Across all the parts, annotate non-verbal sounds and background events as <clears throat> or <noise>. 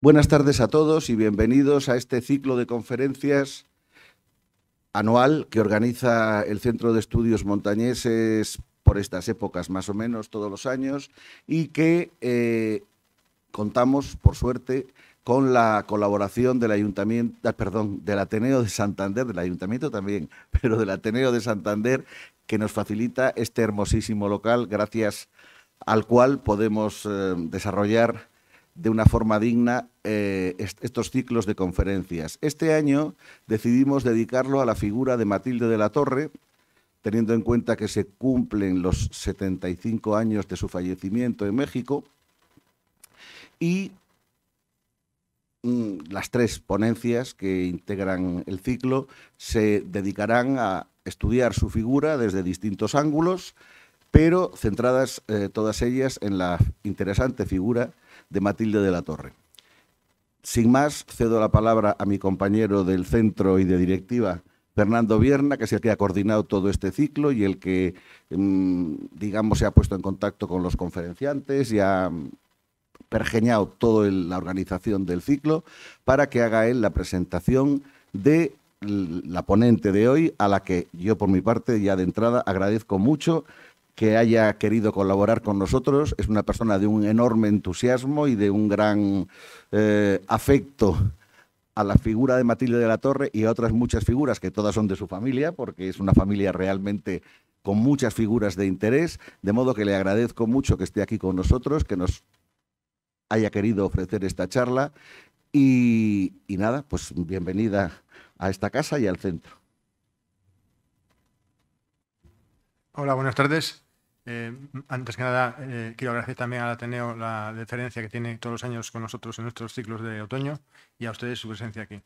Buenas tardes a todos y bienvenidos a este ciclo de conferencias anual que organiza el Centro de Estudios Montañeses por estas épocas más o menos todos los años y que eh, contamos, por suerte, con la colaboración del Ayuntamiento, ah, perdón, del Ateneo de Santander, del Ayuntamiento también, <laughs> pero del Ateneo de Santander, que nos facilita este hermosísimo local, gracias al cual podemos eh, desarrollar de una forma digna eh, estos ciclos de conferencias. Este año decidimos dedicarlo a la figura de Matilde de la Torre, teniendo en cuenta que se cumplen los 75 años de su fallecimiento en México, y mm, las tres ponencias que integran el ciclo se dedicarán a estudiar su figura desde distintos ángulos, pero centradas eh, todas ellas en la interesante figura de Matilde de la Torre. Sin más, cedo la palabra a mi compañero del centro y de directiva, Fernando Vierna, que es el que ha coordinado todo este ciclo y el que, mm, digamos, se ha puesto en contacto con los conferenciantes y ha mm, pergeñado toda la organización del ciclo para que haga él la presentación de la ponente de hoy, a la que yo por mi parte ya de entrada agradezco mucho que haya querido colaborar con nosotros. Es una persona de un enorme entusiasmo y de un gran eh, afecto a la figura de Matilde de la Torre y a otras muchas figuras, que todas son de su familia, porque es una familia realmente con muchas figuras de interés, de modo que le agradezco mucho que esté aquí con nosotros, que nos haya querido ofrecer esta charla y, y nada, pues bienvenida a esta casa y al centro. Hola, buenas tardes. Eh, antes que nada, eh, quiero agradecer también al Ateneo la deferencia que tiene todos los años con nosotros en nuestros ciclos de otoño y a ustedes su presencia aquí.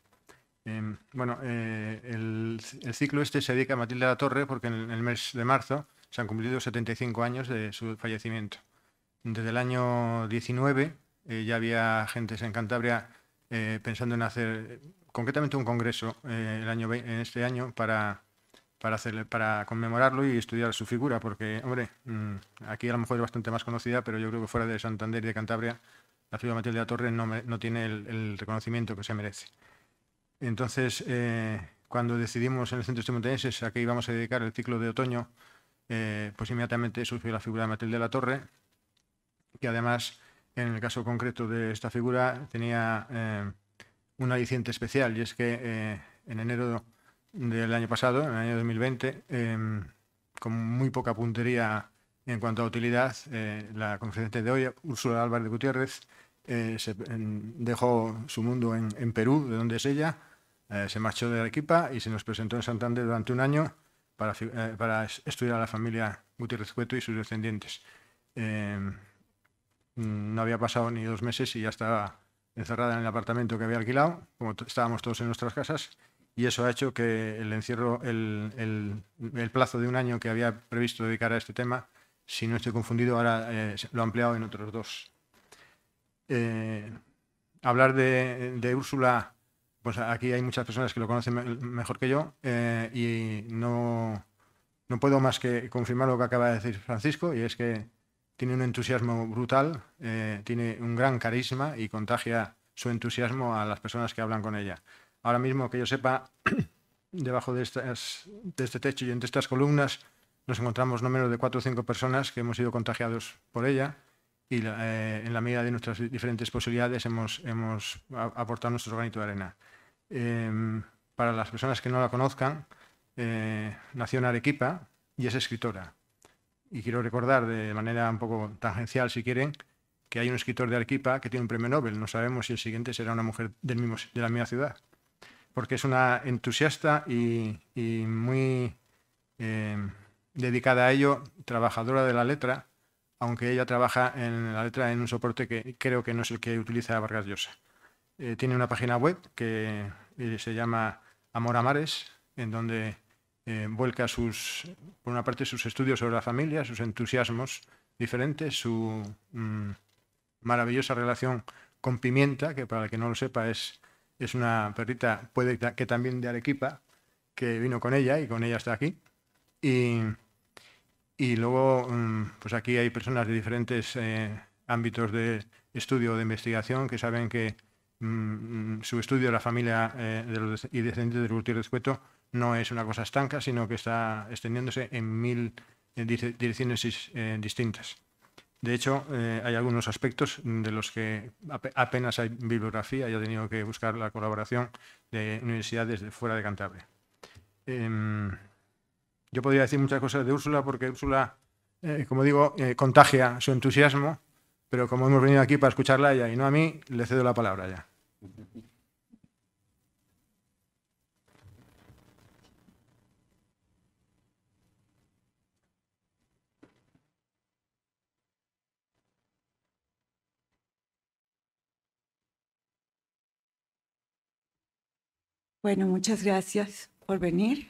Em, bueno, eh, el, ciclo este se dedica a Matilde La Torre porque en el mes de marzo se han cumplido 75 años de su fallecimiento. Desde el año 19 ya había gentes en Cantabria pensando en hacer concretamente un congreso el año, en este año para para, para conmemorarlo y estudiar su figura, porque, hombre, mm, aquí a lo mejor es bastante más conocida, pero yo creo que fuera de Santander y de Cantabria, la figura de Matilde de la Torre no, tiene el, reconocimiento que se merece. Entonces, eh, cuando decidimos en el Centro Estudiantenses a qué íbamos a dedicar el ciclo de otoño, eh, pues inmediatamente surgió la figura de Matilde de la Torre, que además, en el caso concreto de esta figura, tenía eh, un aliciente especial, y es que en enero del año pasado, en el año 2020, em, con muy poca puntería en cuanto a utilidad, eh, la conferencia de hoy, Úrsula Álvarez de Gutiérrez, eh, se, em, dejó su mundo en, Perú, de donde es ella, eh, se marchó de Arequipa y se nos presentó en Santander durante un año para, para estudiar a la familia Gutiérrez Cueto y sus descendientes. Em, no había pasado ni dos meses y ya estaba encerrada en el apartamento que había alquilado, como estábamos todos en nuestras casas, y eso ha hecho que el encierro, el, plazo de un año que había previsto dedicar a este tema, si no estoy confundido, ahora eh, lo ha ampliado en otros dos. Eh, hablar de, Úrsula, pues aquí hay muchas personas que lo conocen mejor que yo eh, y no, no puedo más que confirmar lo que acaba de decir Francisco y es que tiene un entusiasmo brutal, tiene un gran carisma y contagia su entusiasmo a las personas que hablan con ella. Ahora mismo, que yo sepa, <clears throat> debajo de, este techo y entre estas columnas nos encontramos no menos de cuatro o cinco personas que hemos sido contagiados por ella y eh, en la medida de nuestras diferentes posibilidades hemos, aportado nuestro granito de arena. Em, para las personas que no la conozcan, eh, nació en Arequipa y es escritora. Y quiero recordar de manera un poco tangencial, si quieren, que hay un escritor de Arequipa que tiene un premio Nobel. No sabemos si el siguiente será una mujer de la misma ciudad porque es una entusiasta y, muy eh, dedicada a ello, trabajadora de la letra, aunque ella trabaja en la letra en un soporte que creo que no es el que utiliza Vargas Llosa. Eh, tiene una página web que eh, se llama Amor a Mares, en donde vuelca sus, por una parte, sus estudios sobre la familia, sus entusiasmos diferentes, su mm, maravillosa relación con Pimienta, que para el que no lo sepa es es una perrita puede que también de Arequipa, que vino con ella y con ella está aquí. Y, luego, mm, pues aquí hay personas de diferentes eh, ámbitos de estudio o de investigación que saben que mm, mm, su estudio de la familia eh, de los, y descendientes de último no es una cosa estanca, sino que está extendiéndose en mil eh, direcciones distintas. De hecho, eh, hay algunos aspectos de los que apenas hay bibliografía y he tenido que buscar la colaboración de universidades de fuera de Cantabria. Em, yo podría decir muchas cosas de Úrsula porque Úrsula, eh, como digo, eh, contagia su entusiasmo, pero como hemos venido aquí para escucharla ella y no a mí, le cedo la palabra ya. Bueno, muchas gracias por venir.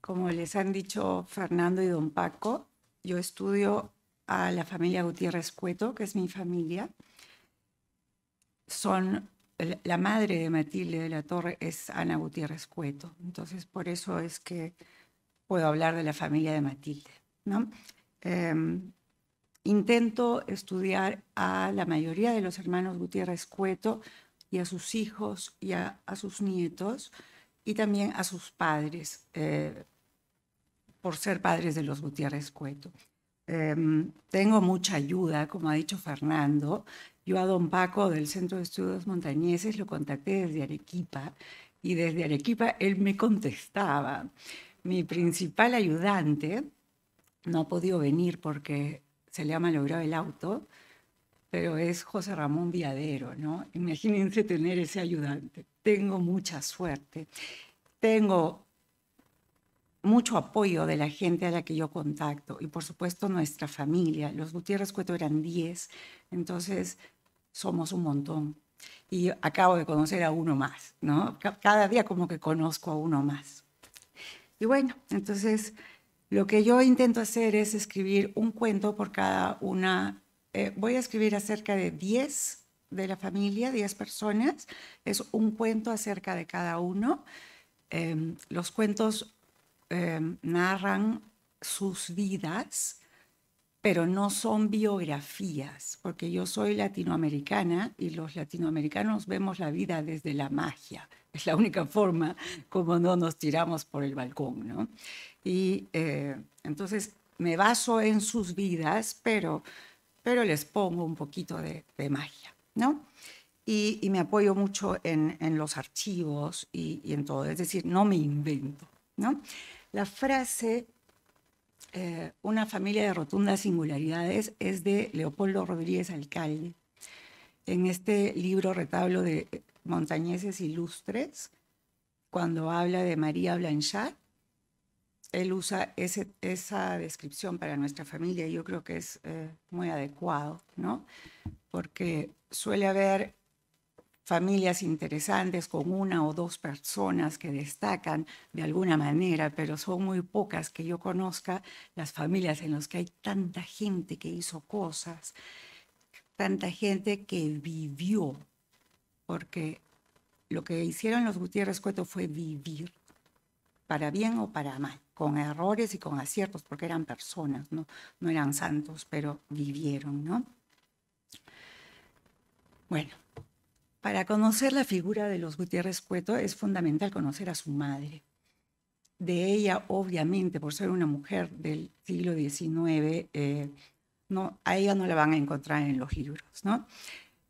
Como les han dicho Fernando y don Paco, yo estudio a la familia Gutiérrez Cueto, que es mi familia. Son la madre de Matilde de la Torre es Ana Gutiérrez Cueto, entonces por eso es que puedo hablar de la familia de Matilde. ¿no? Em, intento estudiar a la mayoría de los hermanos Gutiérrez Cueto, y a sus hijos y a, sus nietos y también a sus padres eh, por ser padres de los Gutiérrez Cueto. Em, tengo mucha ayuda, como ha dicho Fernando. Yo a don Paco del Centro de Estudios Montañeses lo contacté desde Arequipa y desde Arequipa él me contestaba. Mi principal ayudante no ha podido venir porque se le ha malogrado el auto, pero es José Ramón Viadero, ¿no? Imagínense tener ese ayudante. Tengo mucha suerte, tengo mucho apoyo de la gente a la que yo contacto y por supuesto nuestra familia. Los Gutiérrez Cueto eran 10, entonces somos un montón. Y acabo de conocer a uno más, ¿no? Cada día como que conozco a uno más. Y bueno, entonces lo que yo intento hacer es escribir un cuento por cada una eh, voy a escribir acerca de 10 de la familia, 10 personas. Es un cuento acerca de cada uno. Em, los cuentos em, narran sus vidas, pero no son biografías, porque yo soy latinoamericana y los latinoamericanos vemos la vida desde la magia. Es la única forma como no nos tiramos por el balcón, ¿no? Y eh, entonces me baso en sus vidas, pero pero les pongo un poquito de, magia, ¿no? Y, me apoyo mucho en, los archivos y, en todo, es decir, no me invento, ¿no? La frase eh, Una familia de rotundas singularidades es de Leopoldo Rodríguez Alcalde, en este libro retablo de Montañeses Ilustres, cuando habla de María Blanchard, él usa esa descripción para nuestra familia yo creo que es eh, muy adecuado, ¿no? Porque suele haber familias interesantes con una o dos personas que destacan de alguna manera, pero son muy pocas que yo conozca las familias en las que hay tanta gente que hizo cosas, tanta gente que vivió, porque lo que hicieron los Gutiérrez Cueto fue vivir, para bien o para mal con errores y con aciertos, porque eran personas, no, no eran santos, pero vivieron, ¿no? Bueno, para conocer la figura de los Gutiérrez Cueto es fundamental conocer a su madre. De ella, obviamente, por ser una mujer del siglo XIX, eh, no, a ella no la van a encontrar en los libros, ¿no?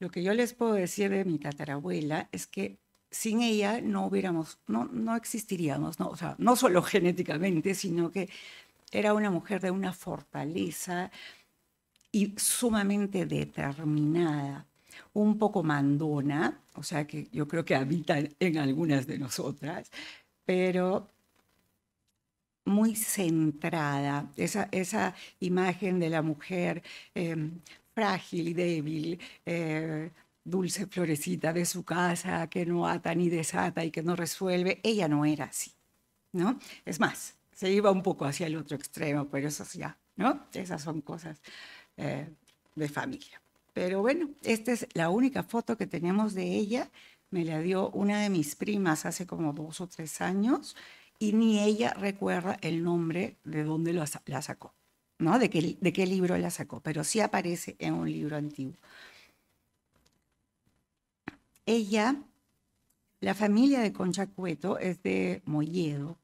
Lo que yo les puedo decir de mi tatarabuela es que sin ella no hubiéramos, no, no existiríamos, ¿no? O sea, no solo <laughs> genéticamente, sino que era una mujer de una fortaleza y sumamente determinada, un poco mandona, o sea que yo creo que habita en algunas de nosotras, pero muy centrada, esa, imagen de la mujer eh, frágil y débil, eh, dulce florecita de su casa, que no ata ni desata y que no resuelve, ella no era así, ¿no? Es más, se iba un poco hacia el otro extremo, pero eso ya, ¿no? Esas son cosas eh, de familia. Pero bueno, esta es la única foto que tenemos de ella. Me la dio una de mis primas hace como dos o tres años y ni ella recuerda el nombre de dónde la sacó, ¿no? De qué, de qué libro la sacó, pero sí aparece en un libro antiguo. Ella, la familia de Concha Cueto es de Molledo.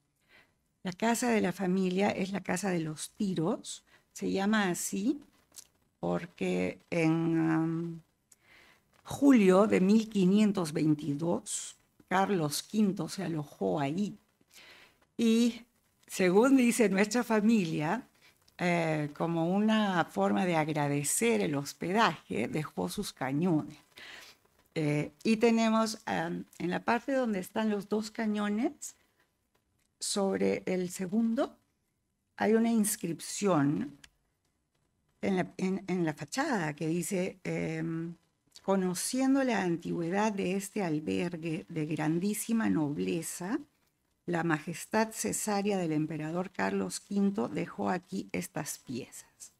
La casa de la familia es la casa de los tiros. Se llama así porque en um, julio de 1522 Carlos V se alojó ahí. Y según dice nuestra familia, eh, como una forma de agradecer el hospedaje, dejó sus cañones. Eh, y tenemos en la parte donde están los dos cañones, sobre el segundo, hay una inscripción en la, fachada que dice, em, conociendo la antigüedad de este albergue de grandísima nobleza, la majestad cesárea del emperador Carlos V dejó aquí estas piezas.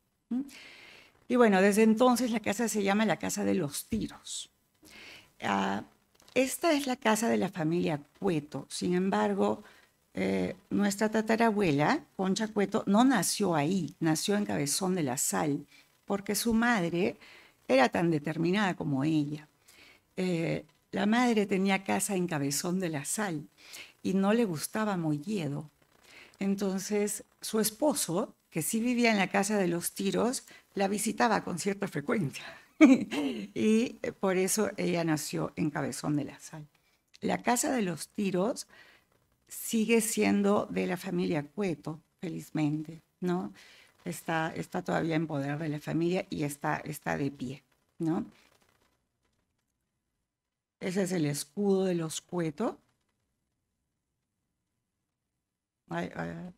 Y bueno, desde entonces la casa se llama la Casa de los Tiros. Ah, esta es la casa de la familia Cueto. Sin embargo, eh, nuestra tatarabuela, Concha Cueto, no nació ahí, nació en Cabezón de la Sal, porque su madre era tan determinada como ella. Eh, la madre tenía casa en Cabezón de la Sal y no le gustaba muy Molledo. Entonces, su esposo, que sí vivía en la casa de los tiros, la visitaba con cierta frecuencia. <laughs> y eh, por eso ella nació en Cabezón de la Sal. La Casa de los Tiros sigue siendo de la familia Cueto, felizmente, ¿no? Está, está todavía en poder de la familia y está, está de pie, ¿no? Ese es el escudo de los Cueto. Ay, ay,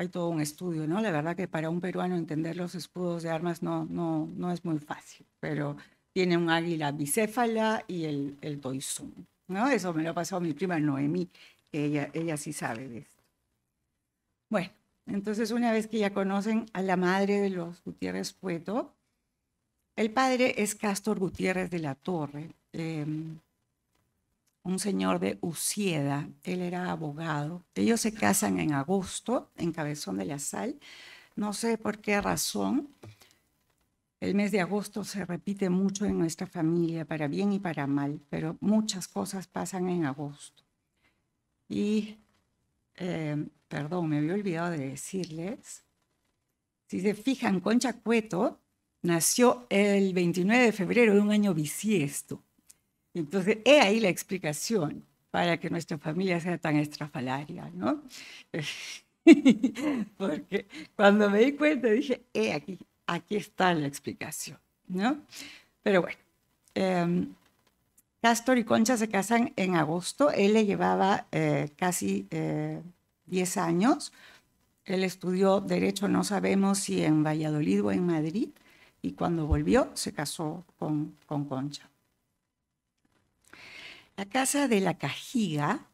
hay todo un estudio, ¿no? La verdad que para un peruano entender los escudos de armas no, no, no es muy fácil, pero tiene un águila bicéfala y el, el ¿no? Eso me lo ha pasado mi prima Noemí, que ella, ella sí sabe de esto. Bueno, entonces una vez que ya conocen a la madre de los Gutiérrez Pueto, el padre es Castor Gutiérrez de la Torre. Em, un señor de Usieda, él era abogado. Ellos se casan en agosto en Cabezón de la Sal, no sé por qué razón. El mes de agosto se repite mucho en nuestra familia, para bien y para mal, pero muchas cosas pasan en agosto. Y, eh, perdón, me había olvidado de decirles, si se fijan, Concha Cueto nació el 29 de febrero de un año bisiesto. Entonces, he ahí la explicación para que nuestra familia sea tan estrafalaria, ¿no? <laughs> Porque cuando me di cuenta dije, eh, aquí, aquí está la explicación, ¿no? Pero bueno, eh, Castor y Concha se casan en agosto, él le llevaba eh, casi 10 eh, años, él estudió derecho, no sabemos si en Valladolid o en Madrid, y cuando volvió se casó con, con Concha. La casa de la Cajiga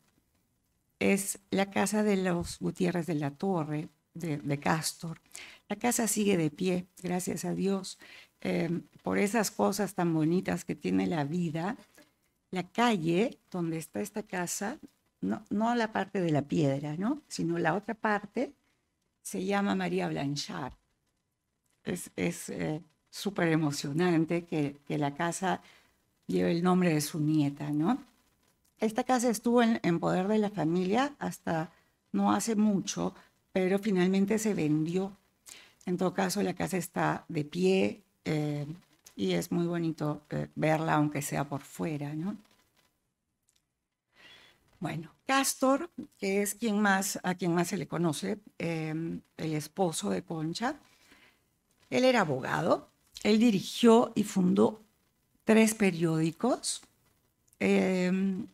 es la casa de los Gutiérrez de la Torre, de, Castor. La casa sigue de pie, gracias a Dios, em, por esas cosas tan bonitas que tiene la vida. La calle donde está esta casa, no, la parte de la piedra, ¿no? sino la otra parte, se llama María Blanchard. Es, súper eh, emocionante que, que la casa lleve el nombre de su nieta, ¿no? Esta casa estuvo en, poder de la familia hasta no hace mucho, pero finalmente se vendió. En todo caso, la casa está de pie eh, y es muy bonito eh, verla, aunque sea por fuera, Bueno, Castor, que es quien más, a quien más se le conoce, em, el esposo de Concha, él era abogado, él dirigió y fundó tres periódicos. Em,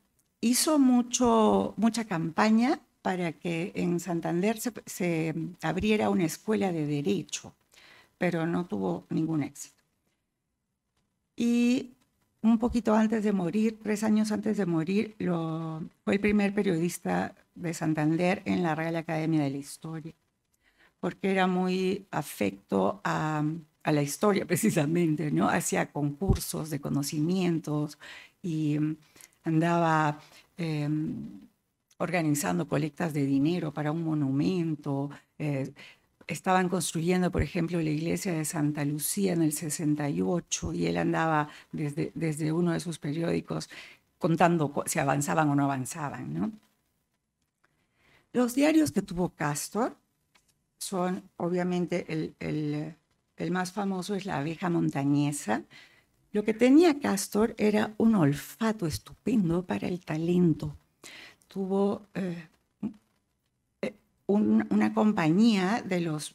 hizo mucho, mucha campaña para que en Santander se, abriera una escuela de derecho, pero no tuvo ningún éxito. Y un poquito antes de morir, tres años antes de morir, lo, fue el primer periodista de Santander en la Real Academia de la Historia, porque era muy afecto a, a la historia <laughs> precisamente, ¿no? Hacía concursos de conocimientos y andaba em, organizando colectas de dinero para un monumento. Eh, estaban construyendo, por ejemplo, la iglesia de Santa Lucía en el 68 y él andaba desde, desde uno de sus periódicos contando si avanzaban o no avanzaban. ¿no? Los diarios que tuvo Castor son, obviamente, el, el más famoso es La abeja montañesa, lo que tenía Castor era un olfato estupendo para el talento. Tuvo eh, una compañía de los,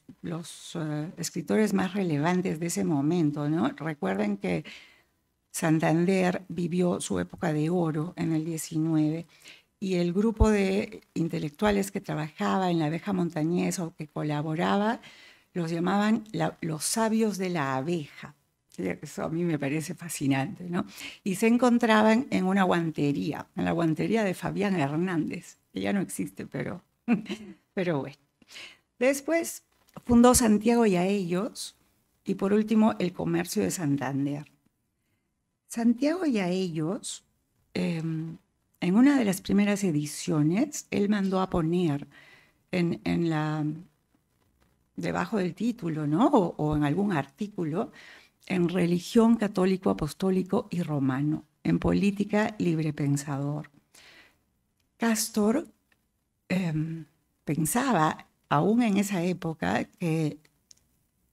eh, escritores más relevantes de ese momento. ¿no? Recuerden que Santander vivió su época de oro en el 19 y el grupo de intelectuales que trabajaba en la abeja montañesa o que colaboraba los llamaban los sabios de la abeja eso a mí me parece fascinante, ¿no? Y se encontraban en una guantería, en la guantería de Fabián Hernández, que ya no existe, pero, <laughs> pero bueno. Después fundó Santiago y a ellos, y por último el comercio de Santander. Santiago y a ellos, em, en una de las primeras ediciones, él mandó a poner en, la debajo del título, ¿no? o en algún artículo, en religión católico, apostólico y romano, en política libre pensador. Castor em, pensaba, aún en esa época, que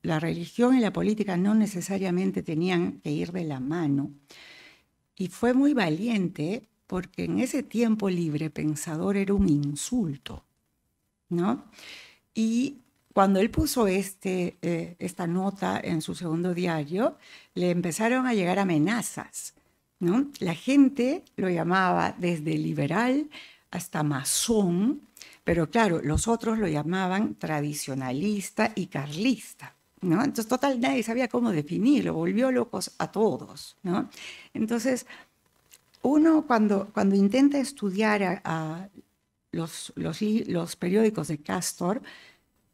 la religión y la política no necesariamente tenían que ir de la mano. Y fue muy valiente porque en ese tiempo libre pensador era un insulto, ¿no? Y cuando él puso este, eh, esta nota en su segundo diario, le empezaron a llegar amenazas. ¿no? La gente lo llamaba desde liberal hasta masón, pero claro, los otros lo llamaban tradicionalista y carlista. ¿no? Entonces, total, nadie sabía cómo definirlo, volvió locos a todos. ¿no? Entonces, uno cuando, cuando intenta estudiar los, los periódicos de Castor,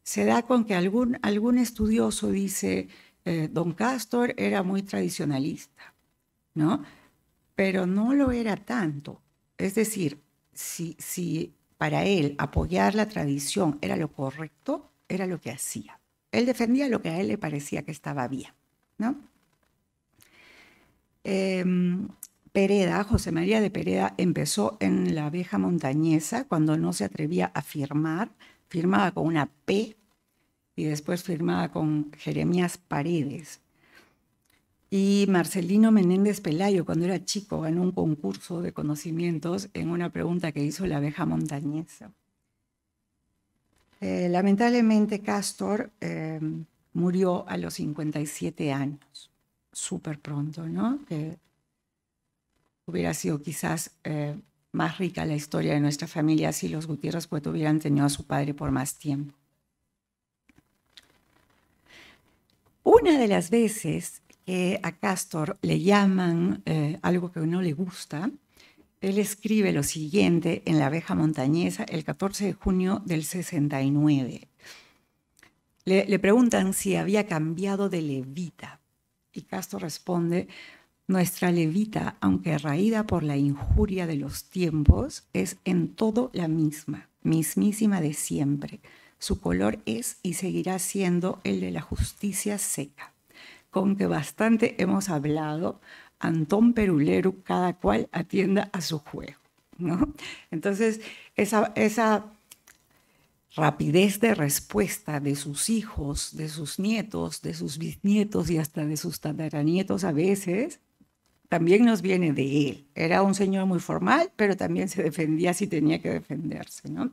se da con que algún, algún estudioso dice, eh, don Castor era muy tradicionalista, ¿no? Pero no lo era tanto. Es decir, si, si para él apoyar la tradición era lo correcto, era lo que hacía. Él defendía lo que a él le parecía que estaba bien, ¿no? Em, Pereda, José María de Pereda, empezó en la abeja montañesa cuando no se atrevía a firmar firmada con una P y después firmada con Jeremías Paredes. Y Marcelino Menéndez Pelayo, cuando era chico, ganó un concurso de conocimientos en una pregunta que hizo la abeja montañesa. Eh, lamentablemente, Castor em, murió a los 57 años, súper pronto, ¿no? Que hubiera sido quizás eh, más rica la historia de nuestra familia si los Gutiérrez Cueto pues, hubieran tenido a su padre por más tiempo. Una de las veces que a Castor le llaman eh, algo que no le gusta, él escribe lo siguiente en La abeja montañesa el 14 de junio del 69. Le, preguntan si había cambiado de levita y Castor responde, nuestra levita, aunque raída por la injuria de los tiempos, es en todo la misma, mismísima de siempre. Su color es y seguirá siendo el de la justicia seca. Con que bastante hemos hablado, Antón Perulero, cada cual atienda a su juego. Entonces, esa, esa rapidez de respuesta de sus hijos, de sus nietos, de sus bisnietos y hasta de sus tataranietos a veces, también nos viene de él. Era un señor muy formal, pero también se defendía si tenía que defenderse, ¿no?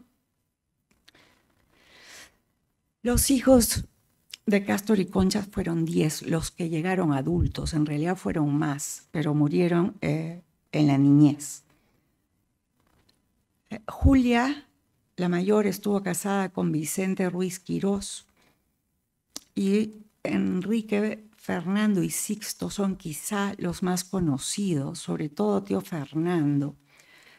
Los hijos de Castor y Concha fueron 10, los que llegaron adultos, en realidad fueron más, pero murieron eh, en la niñez. Julia, la mayor, estuvo casada con Vicente Ruiz Quirós y Enrique Fernando y Sixto son quizá los más conocidos, sobre todo tío Fernando.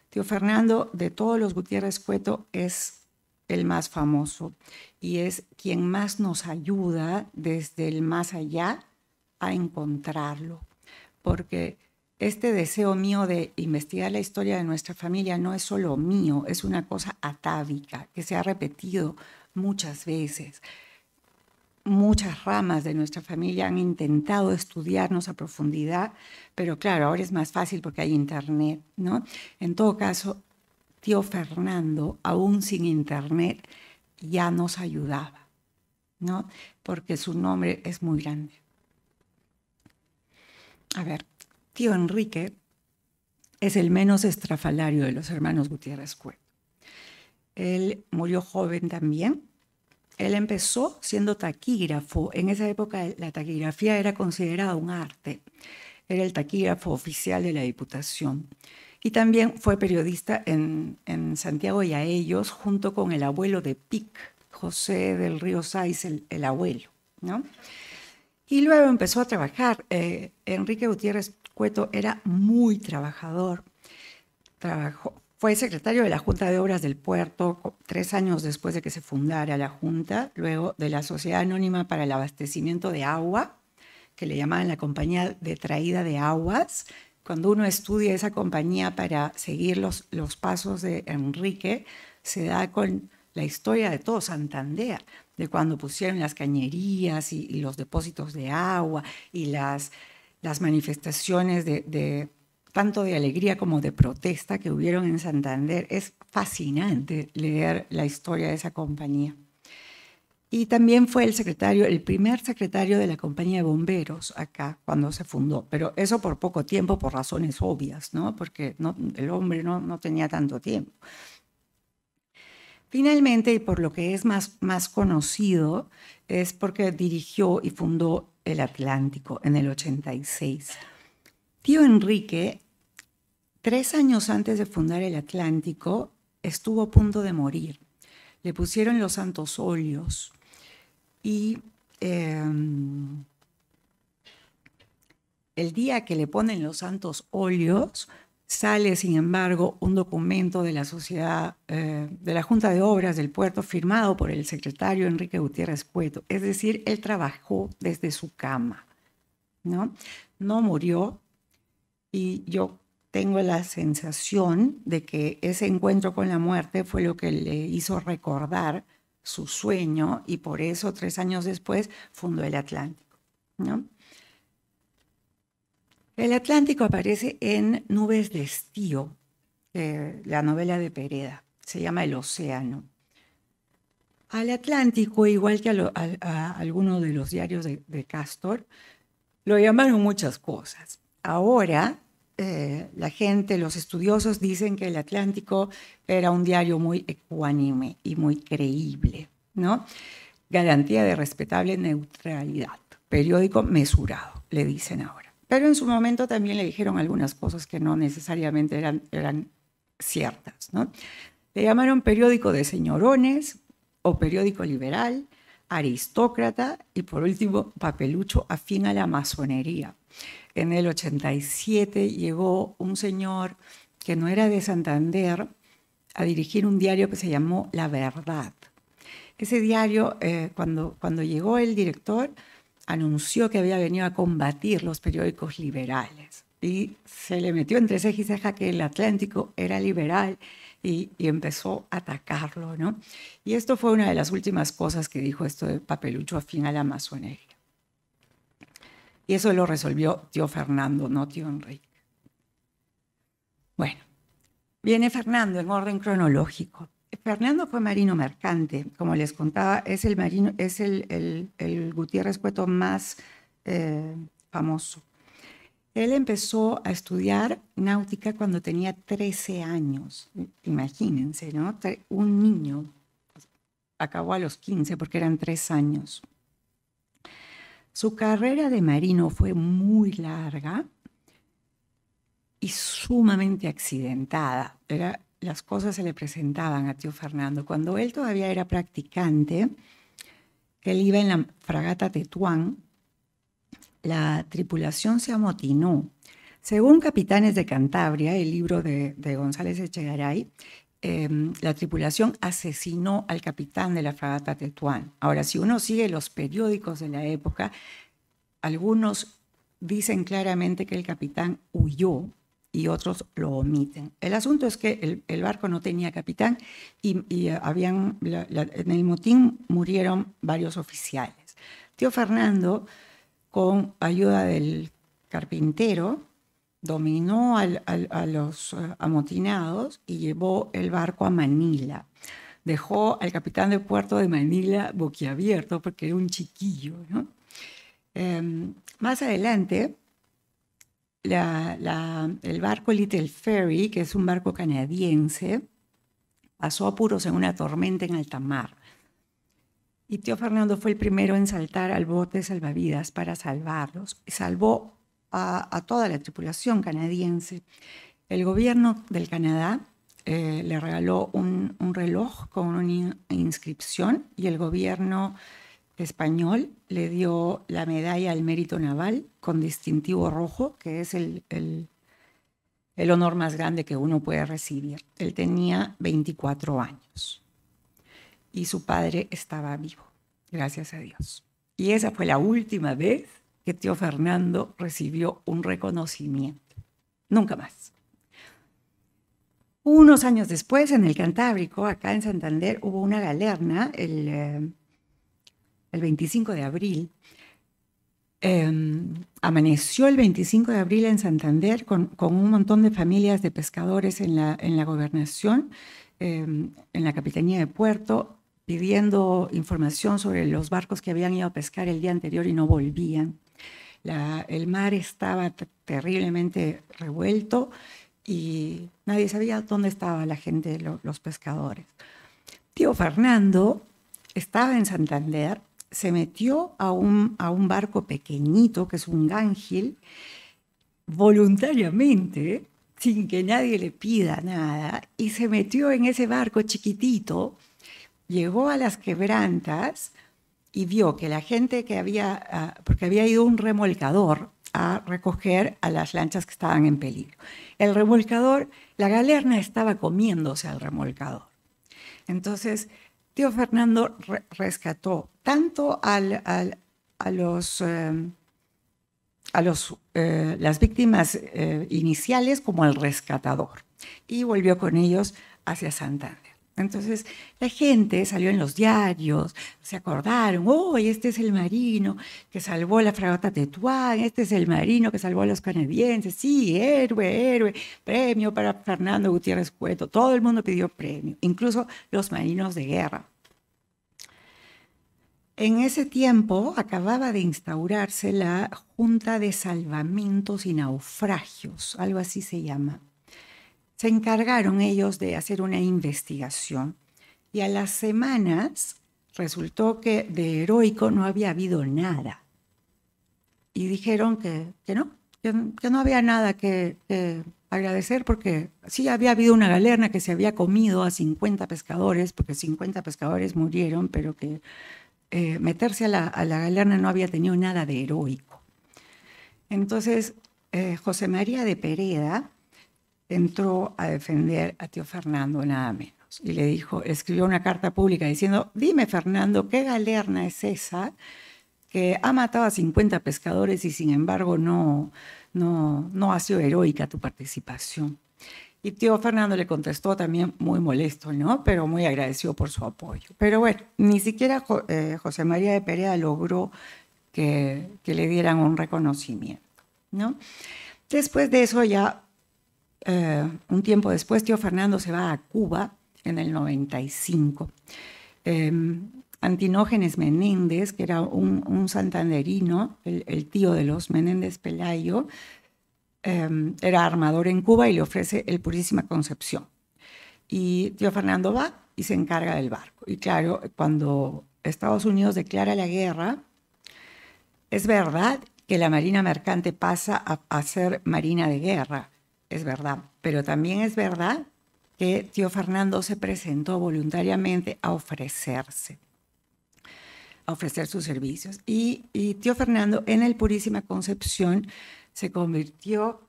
Tío Fernando, de todos los Gutiérrez Cueto, es el más famoso y es quien más nos ayuda desde el más allá a encontrarlo, porque este deseo mío de investigar la historia de nuestra familia no es solo mío, es una cosa atávica que se ha repetido muchas veces muchas ramas de nuestra familia han intentado estudiarnos a profundidad, pero claro, ahora es más fácil porque hay internet, ¿no? En todo caso, tío Fernando, aún sin internet, ya nos ayudaba, ¿no? Porque su nombre es muy grande. A ver, tío Enrique es el menos estrafalario de los hermanos Gutiérrez Cueto. Él murió joven también, él empezó siendo taquígrafo. En esa época la taquigrafía era considerada un arte. Era el taquígrafo oficial de la Diputación. Y también fue periodista en, Santiago y a ellos, junto con el abuelo de Pic, José del Río Sáiz, el, abuelo. ¿no? Y luego empezó a trabajar. Eh, Enrique Gutiérrez Cueto era muy trabajador. Trabajó, fue secretario de la Junta de Obras del Puerto tres años después de que se fundara la Junta, luego de la Sociedad Anónima para el Abastecimiento de Agua, que le llamaban la Compañía de Traída de Aguas. Cuando uno estudia esa compañía para seguir los, los pasos de Enrique, se da con la historia de todo Santander, de cuando pusieron las cañerías y, los depósitos de agua y las, las manifestaciones de tanto de alegría como de protesta que hubieron en Santander. Es fascinante leer la historia de esa compañía. Y también fue el secretario, el primer secretario de la compañía de bomberos acá cuando se fundó, pero eso por poco tiempo, por razones obvias, ¿no? Porque no, el hombre no, no tenía tanto tiempo. Finalmente, y por lo que es más, más conocido, es porque dirigió y fundó El Atlántico en el 86. Tío Enrique, tres años antes de fundar el Atlántico, estuvo a punto de morir. Le pusieron los santos óleos y em, el día que le ponen los santos óleos, sale, sin embargo, un documento de la sociedad, eh, de la Junta de Obras del Puerto, firmado por el secretario Enrique Gutiérrez Cueto. Es decir, él trabajó desde su cama, ¿no? No murió, y yo tengo la sensación de que ese encuentro con la muerte fue lo que le hizo recordar su sueño y por eso tres años después fundó el Atlántico. El Atlántico aparece en Nubes de Estío, eh, la novela de Pereda, se llama El Océano. Al Atlántico, igual que a, algunos de los diarios de Castor, lo llamaron muchas cosas ahora eh, la gente, los estudiosos dicen que el Atlántico era un diario muy ecuánime y muy creíble, ¿no? Garantía de respetable neutralidad, periódico mesurado, le dicen ahora. Pero en su momento también le dijeron algunas cosas que no necesariamente eran, eran ciertas, ¿no? Le llamaron periódico de señorones o periódico liberal, aristócrata y por último papelucho afín a la masonería. En el 87 llegó un señor que no era de Santander a dirigir un diario que se llamó La Verdad. Ese diario, eh, cuando, cuando llegó el director, anunció que había venido a combatir los periódicos liberales y se le metió entre ceja y ceja que el Atlántico era liberal y, empezó a atacarlo, ¿no? Y esto fue una de las últimas cosas que dijo esto de papelucho afín a la masonería. Y eso lo resolvió tío Fernando, no tío Enrique. Bueno, viene Fernando en orden cronológico. Fernando fue marino mercante, como les contaba, es el, marino, es el, el, Gutiérrez Cueto más eh, famoso. Él empezó a estudiar náutica cuando tenía 13 años, imagínense, ¿no? Un niño pues, acabó a los 15 porque eran 3 años. Su carrera de marino fue muy larga y sumamente accidentada. las cosas se le presentaban a tío Fernando. Cuando él todavía era practicante, él iba en la fragata Tetuán, la tripulación se amotinó. Según Capitanes de Cantabria, el libro de, de González Echegaray, Em, la tripulación asesinó al capitán de la fragata Tetuán. Ahora, si uno sigue los periódicos de la época, algunos dicen claramente que el capitán huyó y otros lo omiten. El asunto es que el, barco no tenía capitán y, eh, habían, en el motín murieron varios oficiales. Tío Fernando, con ayuda del carpintero, dominó a los eh, amotinados y llevó el barco a Manila. Dejó al capitán del puerto de Manila boquiabierto porque era un chiquillo. Em, más adelante, el barco Little Ferry, que es un barco canadiense, pasó apuros en una tormenta en alta mar. Y tío Fernando fue el primero en saltar al bote salvavidas para salvarlos. Salvó a, toda la tripulación canadiense. El gobierno del Canadá eh, le regaló un, reloj con una inscripción y el gobierno español le dio la medalla al mérito naval con distintivo rojo, que es el, el, el honor más grande que uno puede recibir. Él tenía 24 años y su padre estaba vivo, gracias a Dios. Y esa fue la última vez que tío Fernando recibió un reconocimiento. Nunca más. Unos años después, en el Cantábrico, acá en Santander, hubo una galerna el, 25 eh, de abril. Em, amaneció el 25 de abril en Santander con, un montón de familias de pescadores en la, gobernación, em, en la capitanía de puerto, pidiendo información sobre los barcos que habían ido a pescar el día anterior y no volvían el mar estaba terriblemente revuelto y nadie sabía dónde estaba la gente, los pescadores. Tío Fernando estaba en Santander, se metió a un, a un barco pequeñito, que es un gángil, voluntariamente, sin que nadie le pida nada, y se metió en ese barco chiquitito, llegó a las quebrantas, y vio que la gente que había, ah, porque había ido un remolcador a recoger a las lanchas que estaban en peligro. El remolcador, la galerna estaba comiéndose al remolcador. Entonces, tío Fernando rescató tanto a los... Em, a los, eh, las víctimas eh, iniciales como al rescatador y volvió con ellos hacia Santander. Entonces la gente salió en los diarios, se acordaron, oh, este es el marino que salvó la fragata Tetuán, este es el marino que salvó a los canadienses, sí, héroe, héroe, premio para Fernando Gutiérrez Cueto, todo el mundo pidió premio, incluso los marinos de guerra. En ese tiempo acababa de instaurarse la Junta de Salvamentos y Naufragios, algo así se llama se encargaron ellos de hacer una investigación y a las semanas resultó que de heroico no había habido nada. Y dijeron que, que no, que, no había nada que, agradecer porque sí había habido una galerna que se había comido a 50 pescadores, porque 50 pescadores murieron, pero que eh, meterse a la, galerna no había tenido nada de heroico. Entonces, eh, José María de Pereda entró a defender a tío Fernando nada menos. Y le dijo, escribió una carta pública diciendo, dime Fernando, ¿qué galerna es esa que ha matado a 50 pescadores y sin embargo no, no, no ha sido heroica tu participación? Y tío Fernando le contestó también muy molesto, ¿no? Pero muy agradecido por su apoyo. Pero bueno, ni siquiera eh, José María de Perea logró que, que, le dieran un reconocimiento, ¿no? Después de eso ya eh, un tiempo después, tío Fernando se va a Cuba en el 95. Em, Antinógenes Menéndez, que era un, santanderino, el, tío de los Menéndez Pelayo, em, era armador en Cuba y le ofrece el Purísima Concepción. Y tío Fernando va y se encarga del barco. Y claro, cuando Estados Unidos declara la guerra, es verdad que la Marina Mercante pasa a, a ser Marina de Guerra, es verdad, pero también es verdad que tío Fernando se presentó voluntariamente a ofrecerse, a ofrecer sus servicios. Y, tío Fernando en el Purísima Concepción se convirtió,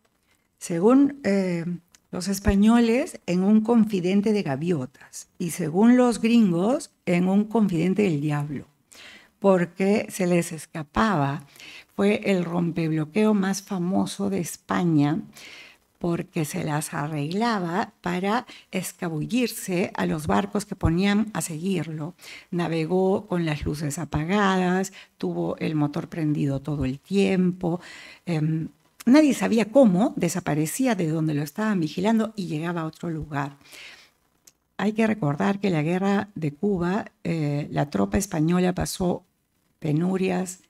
según eh, los españoles, en un confidente de gaviotas y según los gringos, en un confidente del diablo, porque se les escapaba. Fue el rompebloqueo más famoso de España porque se las arreglaba para escabullirse a los barcos que ponían a seguirlo. Navegó con las luces apagadas, tuvo el motor prendido todo el tiempo. Em, nadie sabía cómo, desaparecía de donde lo estaban vigilando y llegaba a otro lugar. Hay que recordar que la guerra de Cuba, eh, la tropa española pasó penurias,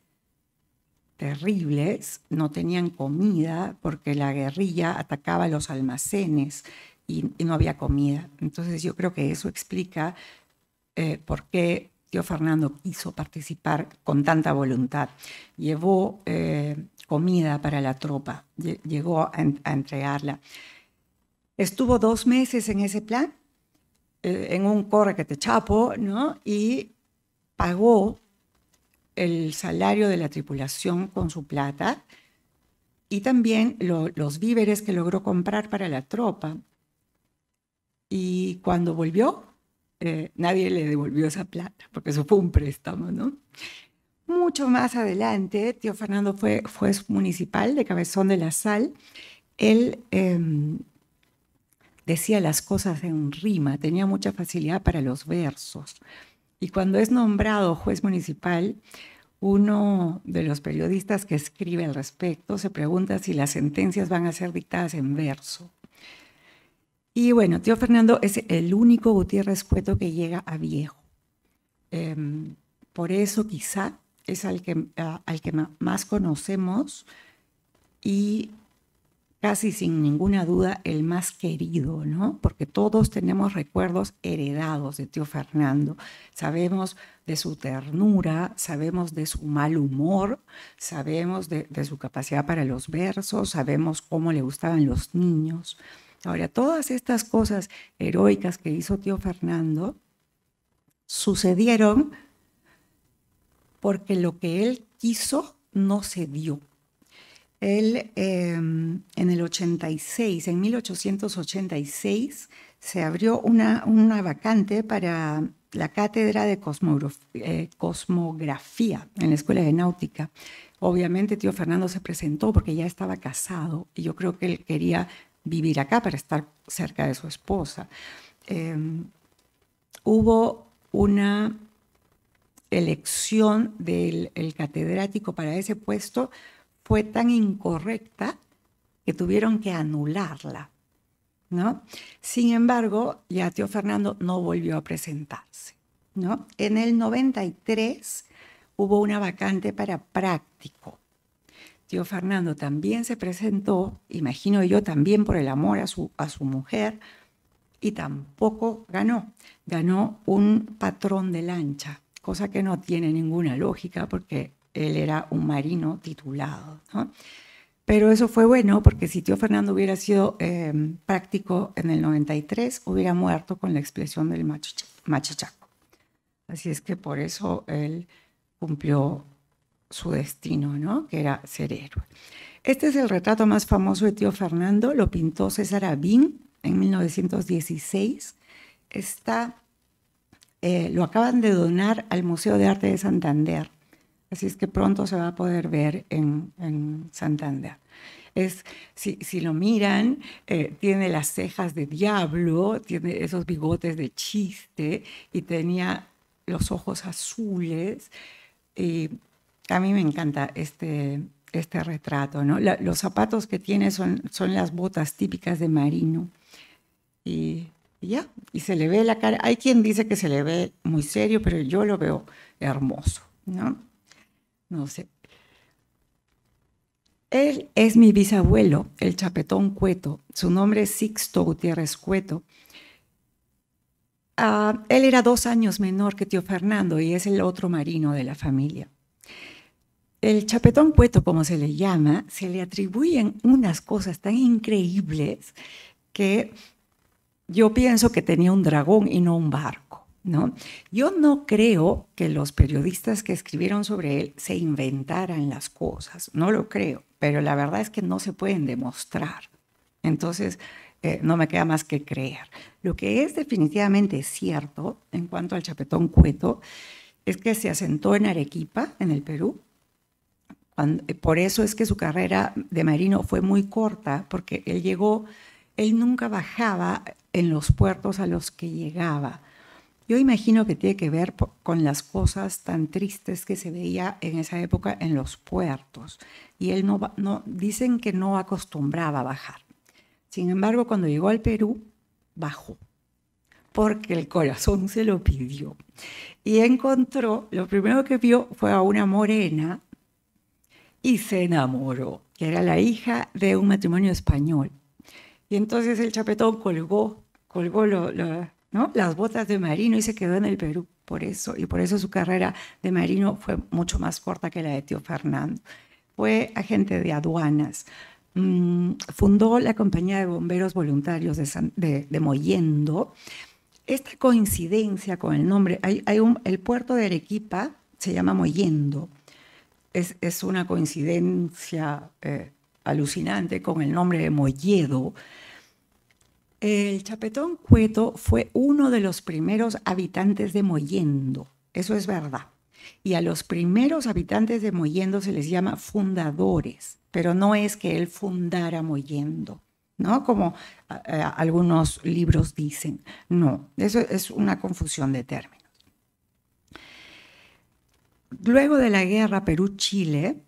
terribles, no tenían comida porque la guerrilla atacaba los almacenes y, no había comida. Entonces yo creo que eso explica eh, por qué tío Fernando quiso participar con tanta voluntad. Llevó eh, comida para la tropa, llegó a, entregarla. Estuvo dos meses en ese plan, eh, en un corre que te chapo, ¿no? Y pagó el salario de la tripulación con su plata y también los víveres que logró comprar para la tropa. Y cuando volvió, eh, nadie le devolvió esa plata, porque eso fue un préstamo, ¿no? Mucho más adelante, tío Fernando fue juez municipal de Cabezón de la Sal. Él em, decía las cosas en rima, tenía mucha facilidad para los versos. Y cuando es nombrado juez municipal, uno de los periodistas que escribe al respecto se pregunta si las sentencias van a ser dictadas en verso. Y bueno, tío Fernando es el único Gutiérrez Cueto que llega a viejo. Em, por eso quizá es al que, al que más conocemos y casi sin ninguna duda el más querido, ¿no? Porque todos tenemos recuerdos heredados de tío Fernando. Sabemos de su ternura, sabemos de su mal humor, sabemos de, de su capacidad para los versos, sabemos cómo le gustaban los niños. Ahora, todas estas cosas heroicas que hizo tío Fernando sucedieron porque lo que él quiso no se dio. Él em, en el 86, en 1886, se abrió una, una vacante para la cátedra de eh, cosmografía en la Escuela de Náutica. Obviamente tío Fernando se presentó porque ya estaba casado y yo creo que él quería vivir acá para estar cerca de su esposa. Em, hubo una elección del catedrático para ese puesto fue tan incorrecta que tuvieron que anularla. ¿no? Sin embargo, ya tío Fernando no volvió a presentarse. ¿no? En el 93 hubo una vacante para práctico. Tío Fernando también se presentó, imagino yo también por el amor a su, a su mujer, y tampoco ganó. Ganó un patrón de lancha, cosa que no tiene ninguna lógica porque él era un marino titulado. Pero eso fue bueno porque si tío Fernando hubiera sido eh, práctico en el 93, hubiera muerto con la expresión del machichaco. Así es que por eso él cumplió su destino, ¿no? que era ser héroe. Este es el retrato más famoso de tío Fernando, lo pintó César Avín en 1916. Está, eh, lo acaban de donar al Museo de Arte de Santander Así es que pronto se va a poder ver en, Santander. Es, si, lo miran, eh, tiene las cejas de diablo, tiene esos bigotes de chiste y tenía los ojos azules. Y a mí me encanta este, este retrato. ¿no? los zapatos que tiene son, son las botas típicas de marino. Y, ya, y se le ve la cara. Hay quien dice que se le ve muy serio, pero yo lo veo hermoso. ¿no? no sé. Él es mi bisabuelo, el chapetón Cueto. Su nombre es Sixto Gutiérrez Cueto. Ah, él era dos años menor que tío Fernando y es el otro marino de la familia. El chapetón cueto, como se le llama, se le atribuyen unas cosas tan increíbles que yo pienso que tenía un dragón y no un barco. ¿no? Yo no creo que los periodistas que escribieron sobre él se inventaran las cosas, no lo creo, pero la verdad es que no se pueden demostrar. Entonces, eh, no me queda más que creer. Lo que es definitivamente cierto en cuanto al chapetón cueto es que se asentó en Arequipa, en el Perú. Eh, por eso es que su carrera de marino fue muy corta, porque él llegó, él nunca bajaba en los puertos a los que llegaba. Yo imagino que tiene que ver con las cosas tan tristes que se veía en esa época en los puertos. Y él no, dicen que no acostumbraba a bajar. Sin embargo, cuando llegó al Perú, bajó porque el corazón se lo pidió. Y encontró, lo primero que vio fue a una morena y se enamoró, que era la hija de un matrimonio español. Y entonces el chapetón colgó, colgó lo, lo, las botas de marino y se quedó en el Perú por eso. Y por eso su carrera de marino fue mucho más corta que la de tío Fernando. Fue agente de aduanas. Mm, fundó la compañía de bomberos voluntarios de, Mollendo. Esta coincidencia con el nombre, el puerto de Arequipa se llama Mollendo. Es, una coincidencia eh, alucinante con el nombre de Molledo. El chapetón cueto fue uno de los primeros habitantes de Moyendo, eso es verdad. Y a los primeros habitantes de Moyendo se les llama fundadores, pero no es que él fundara Moyendo, ¿no? Como algunos libros dicen. No, eso es una confusión de términos. Luego de la guerra Perú-Chile,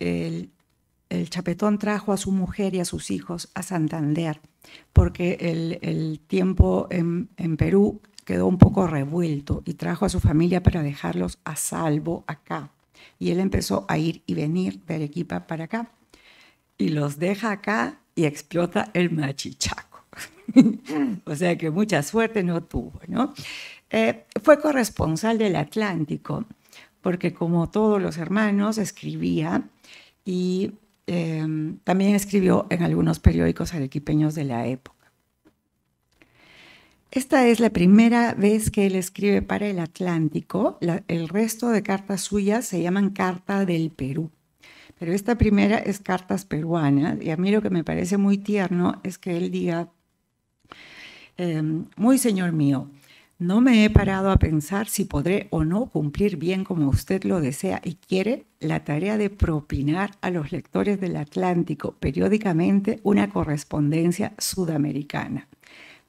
el chapetón trajo a su mujer y a sus hijos a Santander porque el, tiempo en, Perú quedó un poco revuelto y trajo a su familia para dejarlos a salvo acá. Y él empezó a ir y venir de Arequipa para acá. Y los deja acá y explota el machichaco. <laughs> o sea que mucha suerte no tuvo, ¿no? Eh, fue corresponsal del Atlántico, porque como todos los hermanos escribía y Em, también escribió en algunos periódicos arequipeños de la época. Esta es la primera vez que él escribe para el Atlántico. el resto de cartas suyas se llaman Carta del Perú. Pero esta primera es cartas peruanas y a mí lo que me parece muy tierno es que él diga, em, muy señor mío, no me he parado a pensar si podré o no cumplir bien como usted lo desea y quiere la tarea de propinar a los lectores del Atlántico periódicamente una correspondencia sudamericana.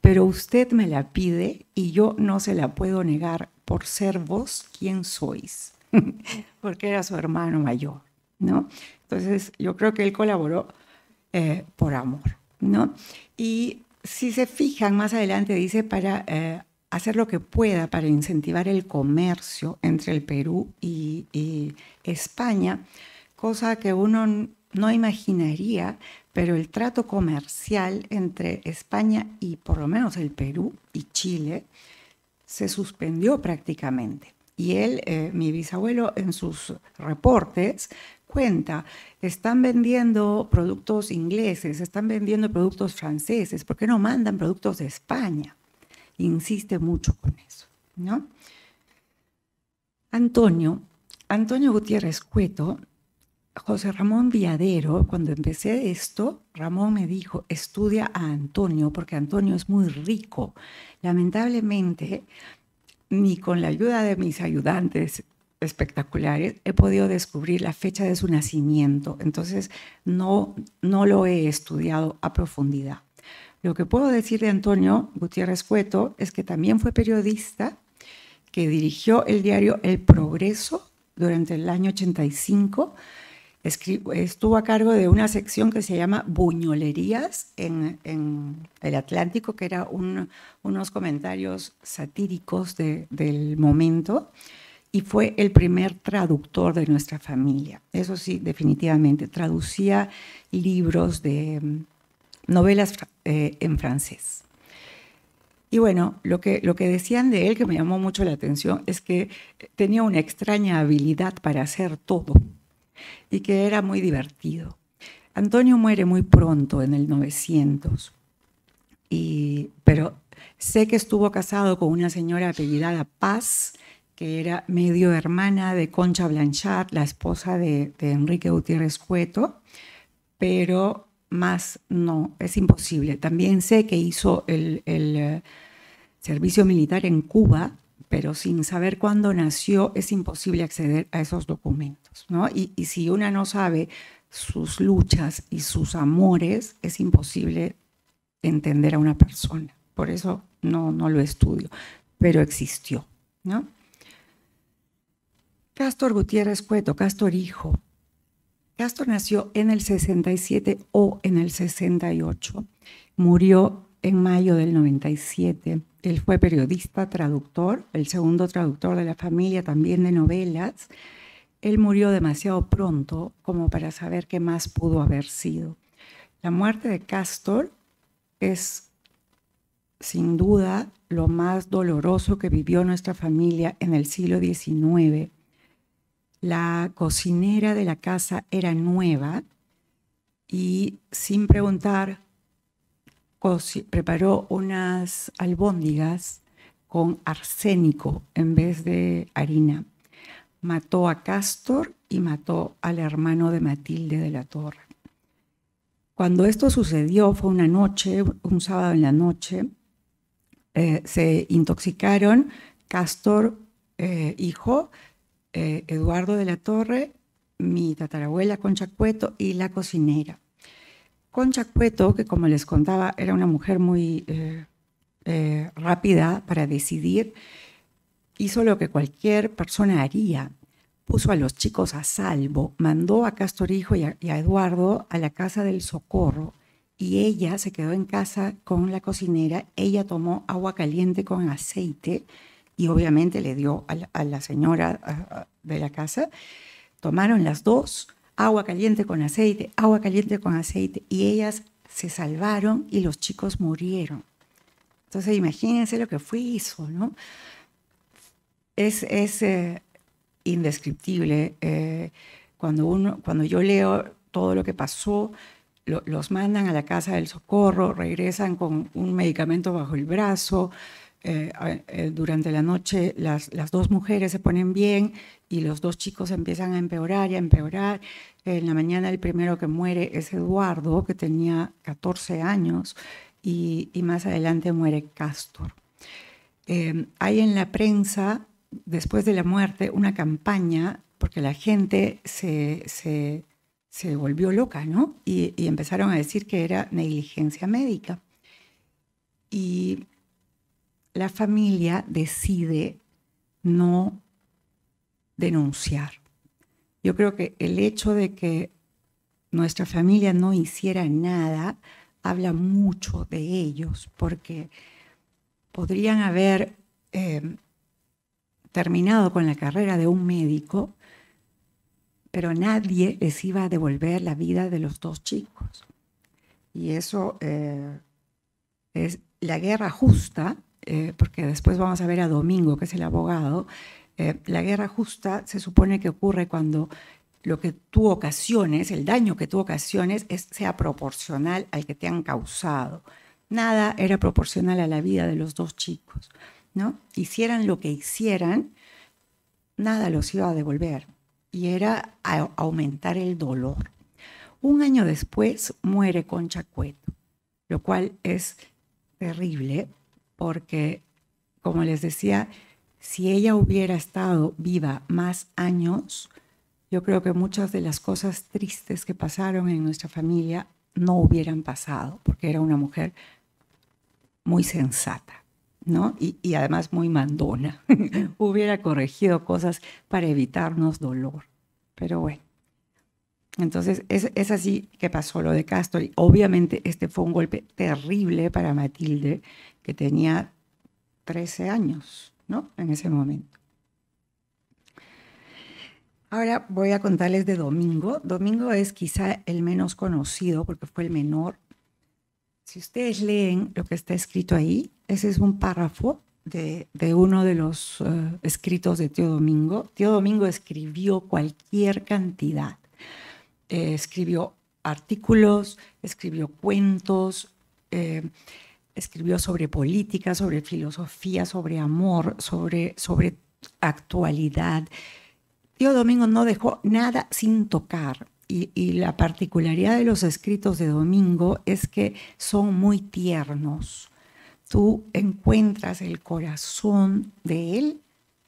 Pero usted me la pide y yo no se la puedo negar por ser vos quien sois, <laughs> porque era su hermano mayor, ¿no? Entonces yo creo que él colaboró eh, por amor, ¿no? Y si se fijan más adelante dice para... Eh, hacer lo que pueda para incentivar el comercio entre el Perú y, España, cosa que uno no imaginaría, pero el trato comercial entre España y por lo menos el Perú y Chile se suspendió prácticamente. Y él, eh, mi bisabuelo, en sus reportes cuenta, están vendiendo productos ingleses, están vendiendo productos franceses, ¿por qué no mandan productos de España? insiste mucho con eso, ¿no? Antonio, Antonio Gutiérrez Cueto, José Ramón Viadero, cuando empecé esto, Ramón me dijo, estudia a Antonio porque Antonio es muy rico. Lamentablemente, ni con la ayuda de mis ayudantes espectaculares he podido descubrir la fecha de su nacimiento, entonces no, no lo he estudiado a profundidad. Lo que puedo decir de Antonio Gutiérrez Cueto es que también fue periodista, que dirigió el diario El Progreso durante el año 85. Estuvo a cargo de una sección que se llama Buñolerías en, el Atlántico, que era unos comentarios satíricos del momento y fue el primer traductor de nuestra familia. Eso sí, definitivamente, traducía libros de, novelas eh, en francés. Y bueno, lo que, lo que decían de él que me llamó mucho la atención es que tenía una extraña habilidad para hacer todo y que era muy divertido. Antonio muere muy pronto, en el 900, pero sé que estuvo casado con una señora apellidada Paz, que era medio hermana de Concha Blanchard, la esposa de, de Enrique Gutiérrez Cueto, pero más no, es imposible. También sé que hizo el, eh, servicio militar en Cuba, pero sin saber cuándo nació es imposible acceder a esos documentos, Y, si una no sabe sus luchas y sus amores, es imposible entender a una persona. Por eso no, no lo estudio, pero existió, Castor Gutiérrez Cueto, Castor Hijo, Castor nació en el 67 o en el 68. Murió en mayo del 97. Él fue periodista, traductor, el segundo traductor de la familia, también de novelas. Él murió demasiado pronto como para saber qué más pudo haber sido. La muerte de Castor es sin duda lo más doloroso que vivió nuestra familia en el siglo XIX la cocinera de la casa era nueva y sin preguntar preparó unas albóndigas con arsénico en vez de harina. Mató a Castor y mató al hermano de Matilde de la Torre. Cuando esto sucedió, fue una noche, un sábado en la noche, eh, se intoxicaron Castor, eh, hijo, eh, Eduardo de la Torre, mi tatarabuela Concha Cueto y la cocinera. Concha Cueto, que como les contaba, era una mujer muy eh, eh, rápida para decidir, hizo lo que cualquier persona haría. Puso a los chicos a salvo, mandó a Castorijo y a Eduardo a la casa del socorro y ella se quedó en casa con la cocinera. Ella tomó agua caliente con aceite y obviamente le dio a la, señora de la casa. Tomaron las dos, agua caliente con aceite, agua caliente con aceite, y ellas se salvaron y los chicos murieron. Entonces imagínense lo que fue eso, ¿no? Es, es eh, indescriptible. Eh, cuando, uno, cuando yo leo todo lo que pasó, los mandan a la casa del socorro, regresan con un medicamento bajo el brazo, eh, eh, durante la noche las, las, dos mujeres se ponen bien y los dos chicos empiezan a empeorar y a empeorar. En la mañana el primero que muere es Eduardo, que tenía 14 años, y, y más adelante muere Castor. Em, hay en la prensa, después de la muerte, una campaña, porque la gente se, se, se volvió loca, ¿no? Y, y empezaron a decir que era negligencia médica. Y la familia decide no denunciar. Yo creo que el hecho de que nuestra familia no hiciera nada habla mucho de ellos, porque podrían haber eh, terminado con la carrera de un médico, pero nadie les iba a devolver la vida de los dos chicos. Y eso eh, es la guerra justa eh, porque después vamos a ver a Domingo, que es el abogado, eh, la guerra justa se supone que ocurre cuando lo que tú ocasiones, el daño que tú ocasiones, sea proporcional al que te han causado. Nada era proporcional a la vida de los dos chicos, ¿no? Hicieran lo que hicieran, nada los iba a devolver y era aumentar el dolor. Un año después muere Concha Cueto, lo cual es terrible porque, como les decía, si ella hubiera estado viva más años, yo creo que muchas de las cosas tristes que pasaron en nuestra familia no hubieran pasado, porque era una mujer muy sensata, ¿no? Y, y además muy mandona. <laughs> hubiera corregido cosas para evitarnos dolor. Pero bueno, entonces, es, así que pasó lo de Castro obviamente, este fue un golpe terrible para Matilde, que tenía 13 años, ¿no? En ese momento. Ahora voy a contarles de Domingo. Domingo es quizá el menos conocido porque fue el menor. Si ustedes leen lo que está escrito ahí, ese es un párrafo de, uno de los eh, escritos de Tío Domingo. Tío Domingo escribió cualquier cantidad eh, escribió artículos, escribió cuentos, eh, escribió sobre política, sobre filosofía, sobre amor, sobre, sobre actualidad. Tío Domingo no dejó nada sin tocar. y, la particularidad de los escritos de Domingo es que son muy tiernos. Tú encuentras el corazón de él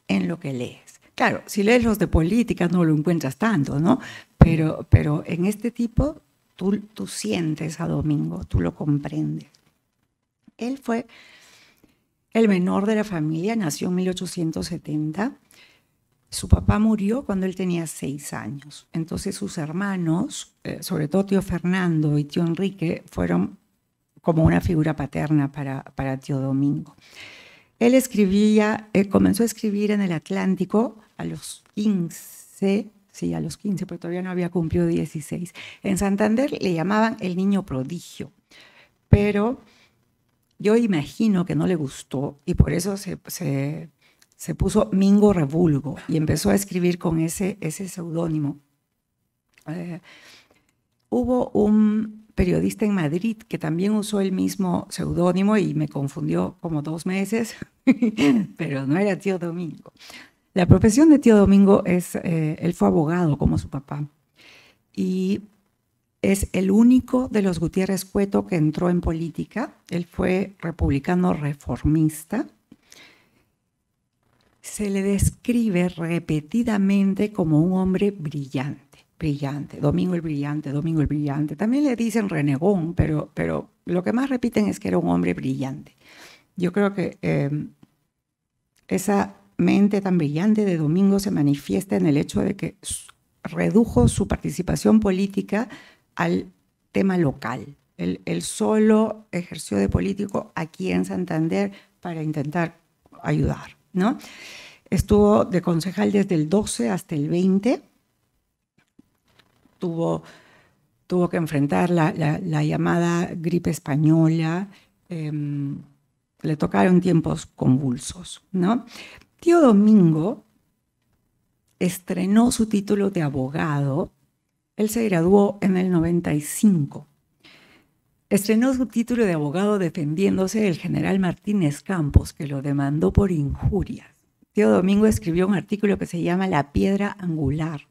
en lo que lees. Claro, si lees los de política no lo encuentras tanto, ¿no? Pero, pero en este tipo tú, tú sientes a Domingo, tú lo comprendes. Él fue el menor de la familia, nació en 1870. Su papá murió cuando él tenía seis años. Entonces sus hermanos, eh, sobre todo tío Fernando y tío Enrique, fueron como una figura paterna para, tío Domingo. Él escribía, eh, comenzó a escribir en el Atlántico a los 15, sí, a los 15, pero todavía no había cumplido 16. En Santander le llamaban el niño prodigio, pero yo imagino que no le gustó y por eso se, puso Mingo Revulgo y empezó a escribir con ese, ese seudónimo. Eh, hubo un periodista en Madrid que también usó el mismo seudónimo y me confundió como dos meses, <laughs> pero no era tío Domingo. La profesión de tío Domingo es, eh, él fue abogado como su papá y es el único de los Gutiérrez Cueto que entró en política. Él fue republicano reformista. Se le describe repetidamente como un hombre brillante, brillante, Domingo el brillante, Domingo el brillante. También le dicen renegón, pero, pero lo que más repiten es que era un hombre brillante. Yo creo que eh, esa tan brillante de Domingo se manifiesta en el hecho de que redujo su participación política al tema local. Él, solo ejerció de político aquí en Santander para intentar ayudar, ¿no? Estuvo de concejal desde el 12 hasta el 20. Tuvo, tuvo que enfrentar la, llamada gripe española. Em, le tocaron tiempos convulsos, ¿no? Tío Domingo estrenó su título de abogado. Él se graduó en el 95. Estrenó su título de abogado defendiéndose del general Martínez Campos, que lo demandó por injurias. Tío Domingo escribió un artículo que se llama La piedra angular.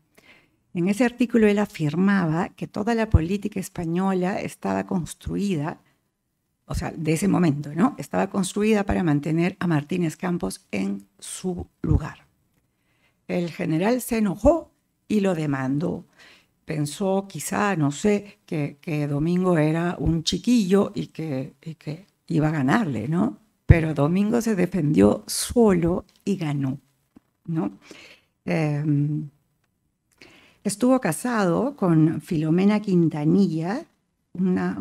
En ese artículo él afirmaba que toda la política española estaba construida o sea, de ese momento, ¿no? Estaba construida para mantener a Martínez Campos en su lugar. El general se enojó y lo demandó. Pensó quizá, no sé, que, Domingo era un chiquillo y que, iba a ganarle, ¿no? Pero Domingo se defendió solo y ganó, ¿no? Em, estuvo casado con Filomena Quintanilla, una,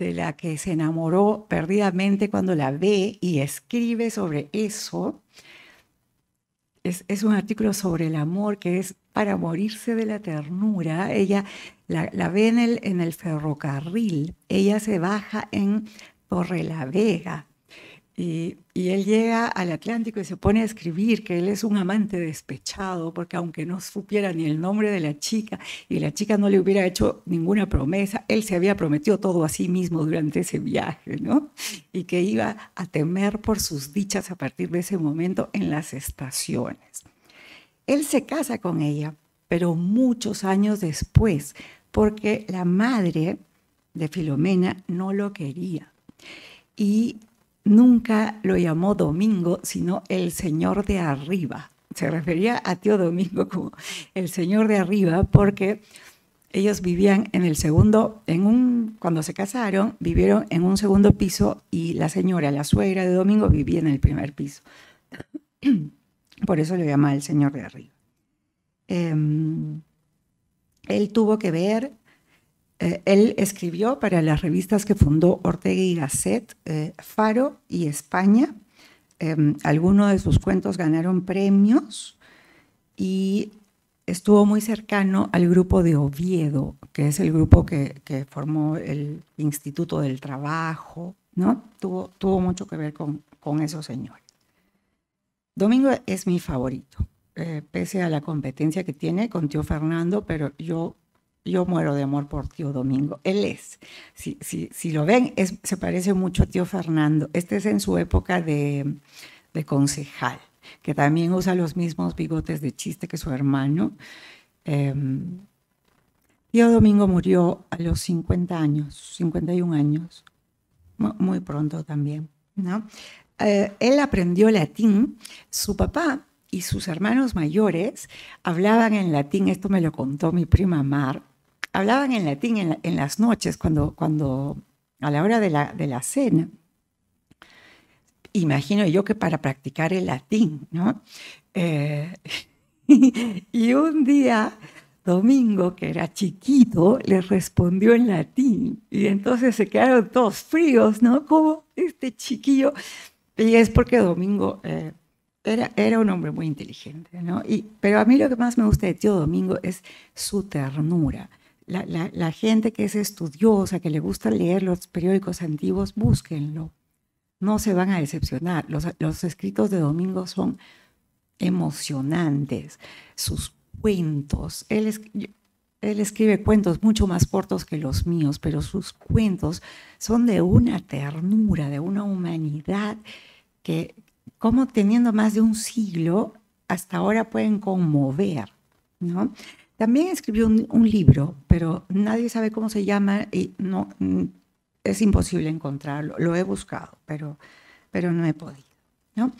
de la que se enamoró perdidamente cuando la ve y escribe sobre eso. Es, un artículo sobre el amor que es para morirse de la ternura. Ella la, ve en el, en el ferrocarril, ella se baja en Torre la Vega y, él llega al Atlántico y se pone a escribir que él es un amante despechado, porque aunque no supiera ni el nombre de la chica y la chica no le hubiera hecho ninguna promesa, él se había prometido todo a sí mismo durante ese viaje, ¿no? Y que iba a temer por sus dichas a partir de ese momento en las estaciones. Él se casa con ella, pero muchos años después, porque la madre de Filomena no lo quería. Y nunca lo llamó Domingo, sino el Señor de arriba. Se refería a tío Domingo como el Señor de arriba porque ellos vivían en el segundo, en un, cuando se casaron, vivieron en un segundo piso y la señora, la suegra de Domingo, vivía en el primer piso. <clears throat> Por eso lo llamaba el Señor de arriba. Em, él tuvo que ver eh, él escribió para las revistas que fundó Ortega y Gasset, eh, Faro y España. Em, algunos de sus cuentos ganaron premios y estuvo muy cercano al grupo de Oviedo, que es el grupo que, formó el Instituto del Trabajo, ¿no? Tuvo, mucho que ver con, con esos señores. Domingo es mi favorito, eh, pese a la competencia que tiene con tío Fernando, pero yo yo muero de amor por tío Domingo. Él es, si, lo ven, es, se parece mucho a tío Fernando. Este es en su época de, concejal, que también usa los mismos bigotes de chiste que su hermano. Em, tío Domingo murió a los 50 años, 51 años, muy pronto también. ¿no? Eh, él aprendió latín, su papá y sus hermanos mayores hablaban en latín, esto me lo contó mi prima Mar, hablaban en latín en, las noches, cuando, cuando, a la hora de la, de la cena. Imagino yo que para practicar el latín, ¿no? Eh, <laughs> y un día, Domingo, que era chiquito, le respondió en latín. Y entonces se quedaron todos fríos, ¿no? Como este chiquillo. Y es porque Domingo eh, era, era, un hombre muy inteligente, ¿no? Y, pero a mí lo que más me gusta de Tío Domingo es su ternura la, gente que es estudiosa, que le gusta leer los periódicos antiguos, búsquenlo. No se van a decepcionar. Los, escritos de Domingo son emocionantes. Sus cuentos. Él, él escribe cuentos mucho más cortos que los míos, pero sus cuentos son de una ternura, de una humanidad que, como teniendo más de un siglo, hasta ahora pueden conmover. ¿no? También escribió un, libro, pero nadie sabe cómo se llama y no, es imposible encontrarlo. Lo he buscado, pero, pero no he podido. ¿no?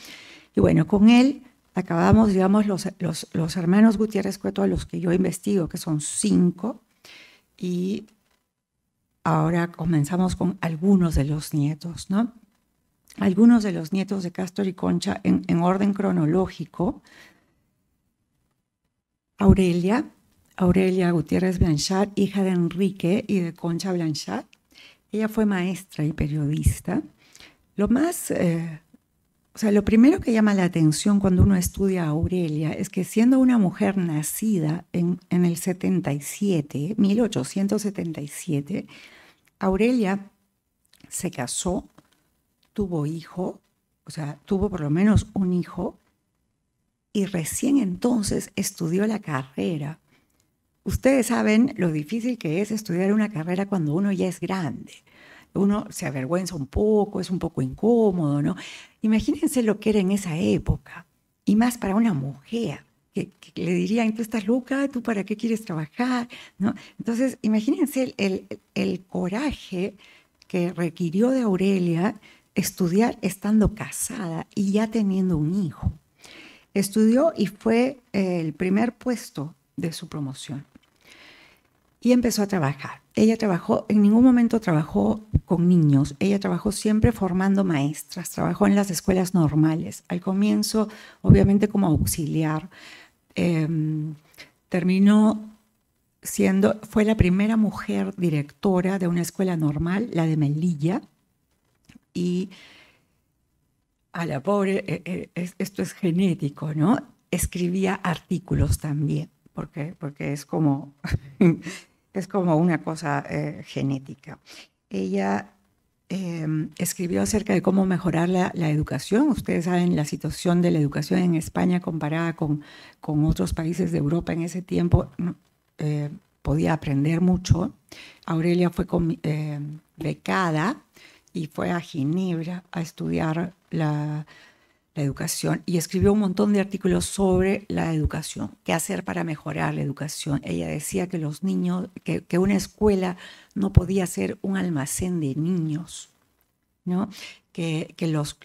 Y bueno, con él acabamos, digamos, los, hermanos Gutiérrez Cueto, a los que yo investigo, que son cinco, y ahora comenzamos con algunos de los nietos, ¿no? Algunos de los nietos de Castor y Concha en orden cronológico. Aurelia, Aurelia Gutiérrez Blanchard, hija de Enrique y de Concha Blanchard. Ella fue maestra y periodista. Lo más, eh, o sea, lo primero que llama la atención cuando uno estudia a Aurelia es que siendo una mujer nacida en, en el 77, 1877, Aurelia se casó, tuvo hijo, o sea, tuvo por lo menos un hijo, y recién entonces estudió la carrera ustedes saben lo difícil que es estudiar una carrera cuando uno ya es grande. Uno se avergüenza un poco, es un poco incómodo, ¿no? Imagínense lo que era en esa época, y más para una mujer. Que, le dirían, tú estás loca, tú para qué quieres trabajar, ¿no? Entonces, imagínense el, coraje que requirió de Aurelia estudiar estando casada y ya teniendo un hijo. Estudió y fue eh, el primer puesto de su promoción y empezó a trabajar. Ella trabajó, en ningún momento trabajó con niños, ella trabajó siempre formando maestras, trabajó en las escuelas normales, al comienzo obviamente como auxiliar. Em, terminó siendo, fue la primera mujer directora de una escuela normal, la de Melilla, y a la pobre, eh, eh, esto es genético, ¿no? Escribía artículos también, porque, porque es como es como una cosa eh, genética. Ella em, escribió acerca de cómo mejorar la, la, educación. Ustedes saben la situación de la educación en España comparada con, con otros países de Europa en ese tiempo. Mm, eh, podía aprender mucho. Aurelia fue em, becada y fue a Ginebra a estudiar la, educación y escribió un montón de artículos sobre la educación, qué hacer para mejorar la educación. Ella decía que los niños, que, una escuela no podía ser un almacén de niños, ¿no? que, los,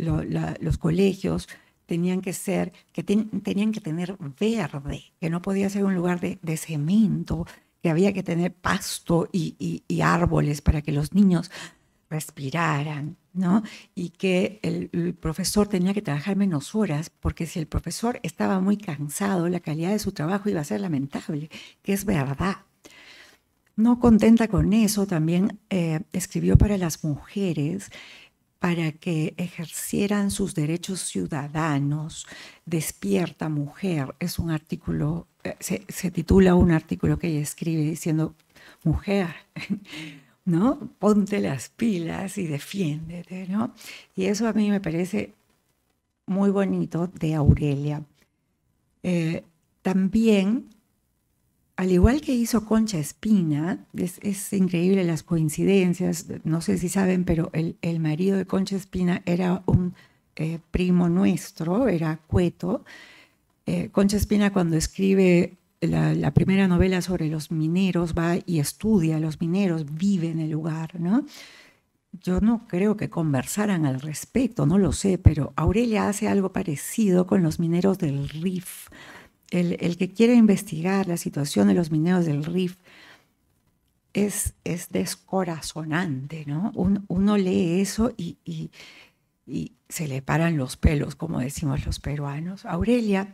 los colegios tenían que ser, que tenían que tener verde, que no podía ser un lugar de, cemento, que había que tener pasto y, y árboles para que los niños respiraran, ¿no? Y que el, profesor tenía que trabajar menos horas, porque si el profesor estaba muy cansado, la calidad de su trabajo iba a ser lamentable, que es verdad. No contenta con eso, también eh, escribió para las mujeres para que ejercieran sus derechos ciudadanos. Despierta mujer es un artículo, eh, se, se titula un artículo que ella escribe diciendo mujer. ¿no? Ponte las pilas y defiéndete, ¿no? Y eso a mí me parece muy bonito de Aurelia. Eh, también, al igual que hizo Concha Espina, es, increíble las coincidencias, no sé si saben, pero el, marido de Concha Espina era un eh, primo nuestro, era Cueto. Eh, Concha Espina cuando escribe la, primera novela sobre los mineros, va y estudia a los mineros, vive en el lugar, ¿no? Yo no creo que conversaran al respecto, no lo sé, pero Aurelia hace algo parecido con los mineros del RIF. El, que quiere investigar la situación de los mineros del RIF es, es descorazonante, ¿no? uno lee eso y se le paran los pelos, como decimos los peruanos. Aurelia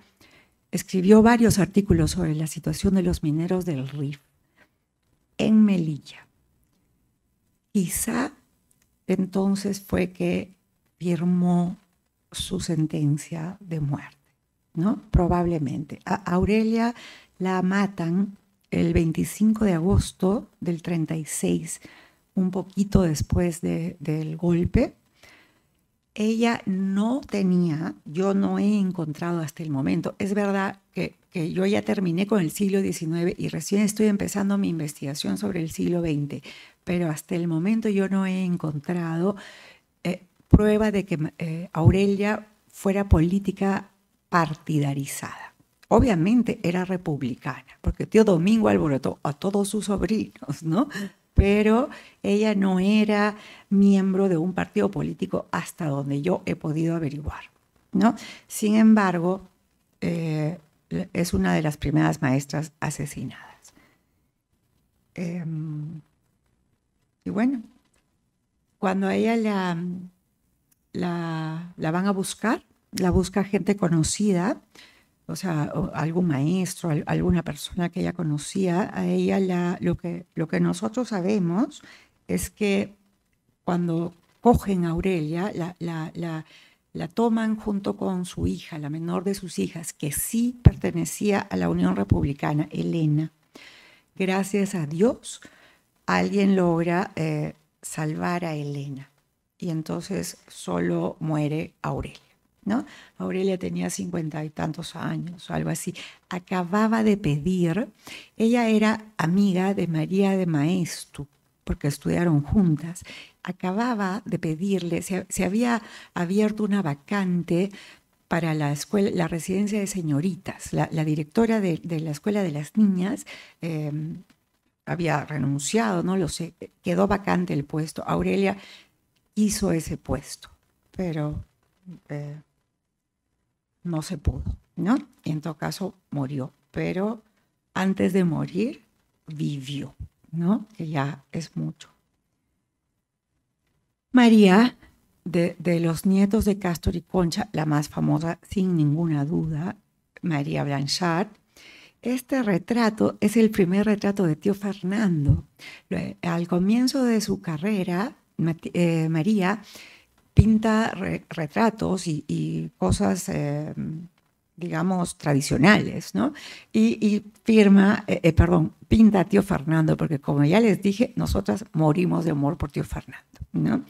escribió varios artículos sobre la situación de los mineros del RIF en Melilla. Quizá entonces fue que firmó su sentencia de muerte, ¿no? Probablemente. A Aurelia la matan el 25 de agosto del 36, un poquito después del golpe, ella no tenía, yo no he encontrado hasta el momento. Es verdad que, que, yo ya terminé con el siglo XIX y recién estoy empezando mi investigación sobre el siglo XX, pero hasta el momento yo no he encontrado eh, prueba de que eh, Aurelia fuera política partidarizada. Obviamente era republicana, porque tío Domingo alborotó a todos sus sobrinos, ¿no? pero ella no era miembro de un partido político hasta donde yo he podido averiguar. ¿no? Sin embargo, eh, es una de las primeras maestras asesinadas. Em, y bueno, cuando a ella la, van a buscar, la busca gente conocida, o sea, algún maestro, alguna persona que ella conocía, a ella lo, que, nosotros sabemos es que cuando cogen a Aurelia, la, la, toman junto con su hija, la menor de sus hijas, que sí pertenecía a la Unión Republicana, Elena. Gracias a Dios, alguien logra eh, salvar a Elena y entonces solo muere Aurelia. ¿no? Aurelia tenía cincuenta y tantos años o algo así. Acababa de pedir, ella era amiga de María de Maestu, porque estudiaron juntas, acababa de pedirle, se, había abierto una vacante para la, escuela, la residencia de señoritas. La, directora de, la escuela de las niñas em, había renunciado, no lo sé, quedó vacante el puesto. Aurelia hizo ese puesto, pero eh, no se pudo, ¿no? En todo caso, murió, pero antes de morir, vivió, ¿no? Que ya es mucho. María, de, los nietos de Castor y Concha, la más famosa, sin ninguna duda, María Blanchard, este retrato es el primer retrato de tío Fernando. Al comienzo de su carrera, eh, María pinta retratos y, cosas, eh, digamos, tradicionales, ¿no? Y, firma, eh, eh, perdón, pinta a tío Fernando, porque como ya les dije, nosotras morimos de amor por tío Fernando, ¿no?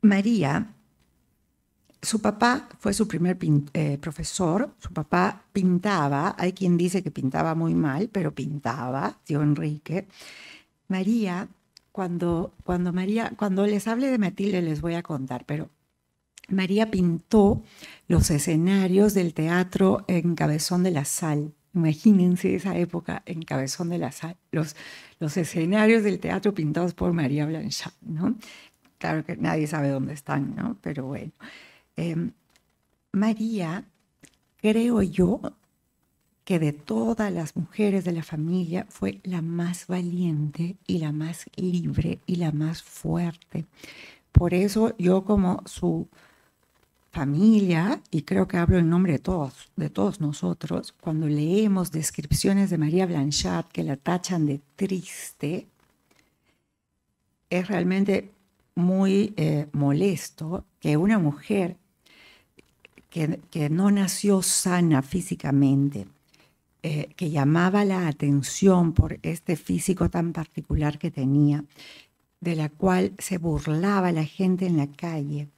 María, su papá fue su primer profesor, su papá pintaba, hay quien dice que pintaba muy mal, pero pintaba, tío Enrique. María cuando, cuando María, cuando les hable de Matilde les voy a contar, pero María pintó los escenarios del teatro en Cabezón de la Sal. Imagínense esa época en Cabezón de la Sal, los, los escenarios del teatro pintados por María Blanchard, ¿no? Claro que nadie sabe dónde están, ¿no? Pero bueno. Em, María, creo yo, que de todas las mujeres de la familia fue la más valiente y la más libre y la más fuerte. Por eso yo como su familia, y creo que hablo en nombre de todos, de todos nosotros, cuando leemos descripciones de María Blanchard que la tachan de triste, es realmente muy eh, molesto que una mujer que no nació sana físicamente, eh, que llamaba la atención por este físico tan particular que tenía, de la cual se burlaba la gente en la calle,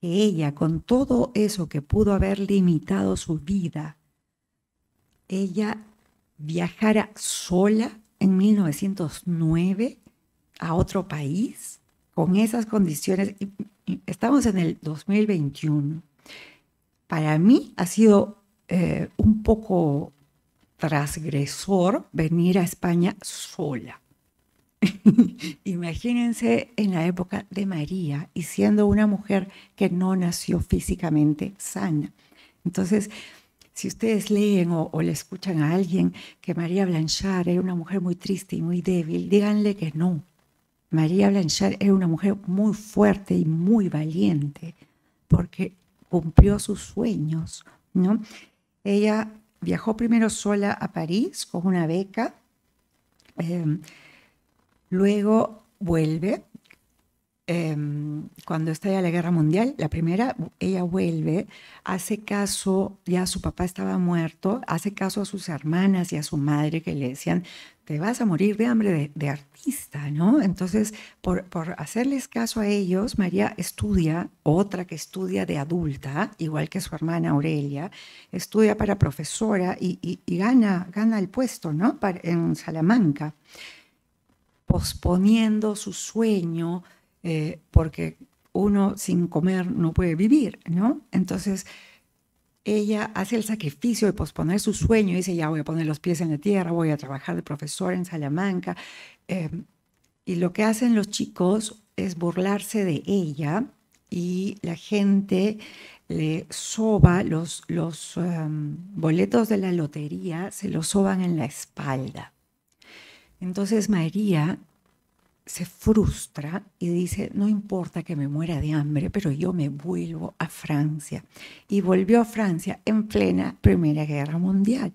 que ella, con todo eso que pudo haber limitado su vida, ella viajara sola en 1909 a otro país con esas condiciones. Estamos en el 2021. Para mí ha sido eh, un poco transgresor venir a España sola. <laughs> Imagínense en la época de María y siendo una mujer que no nació físicamente sana. Entonces, si ustedes leen o, o, le escuchan a alguien que María Blanchard era una mujer muy triste y muy débil, díganle que no. María Blanchard era una mujer muy fuerte y muy valiente porque cumplió sus sueños, ¿no? Ella viajó primero sola a París con una beca, em, luego vuelve. Em, cuando está ya la guerra mundial, la primera, ella vuelve, hace caso, ya su papá estaba muerto, hace caso a sus hermanas y a su madre que le decían, te vas a morir de hambre de, artista, ¿no? Entonces, por, hacerles caso a ellos, María estudia, otra que estudia de adulta, igual que su hermana Aurelia, estudia para profesora y, gana, gana el puesto, ¿no? en Salamanca, posponiendo su sueño, eh, porque uno sin comer no puede vivir, ¿no? Entonces, ella hace el sacrificio de posponer su sueño y dice, ya voy a poner los pies en la tierra, voy a trabajar de profesor en Salamanca. Em, y lo que hacen los chicos es burlarse de ella y la gente le soba los, los em, boletos de la lotería, se los soban en la espalda. Entonces María se frustra y dice, no importa que me muera de hambre, pero yo me vuelvo a Francia. Y volvió a Francia en plena Primera Guerra Mundial.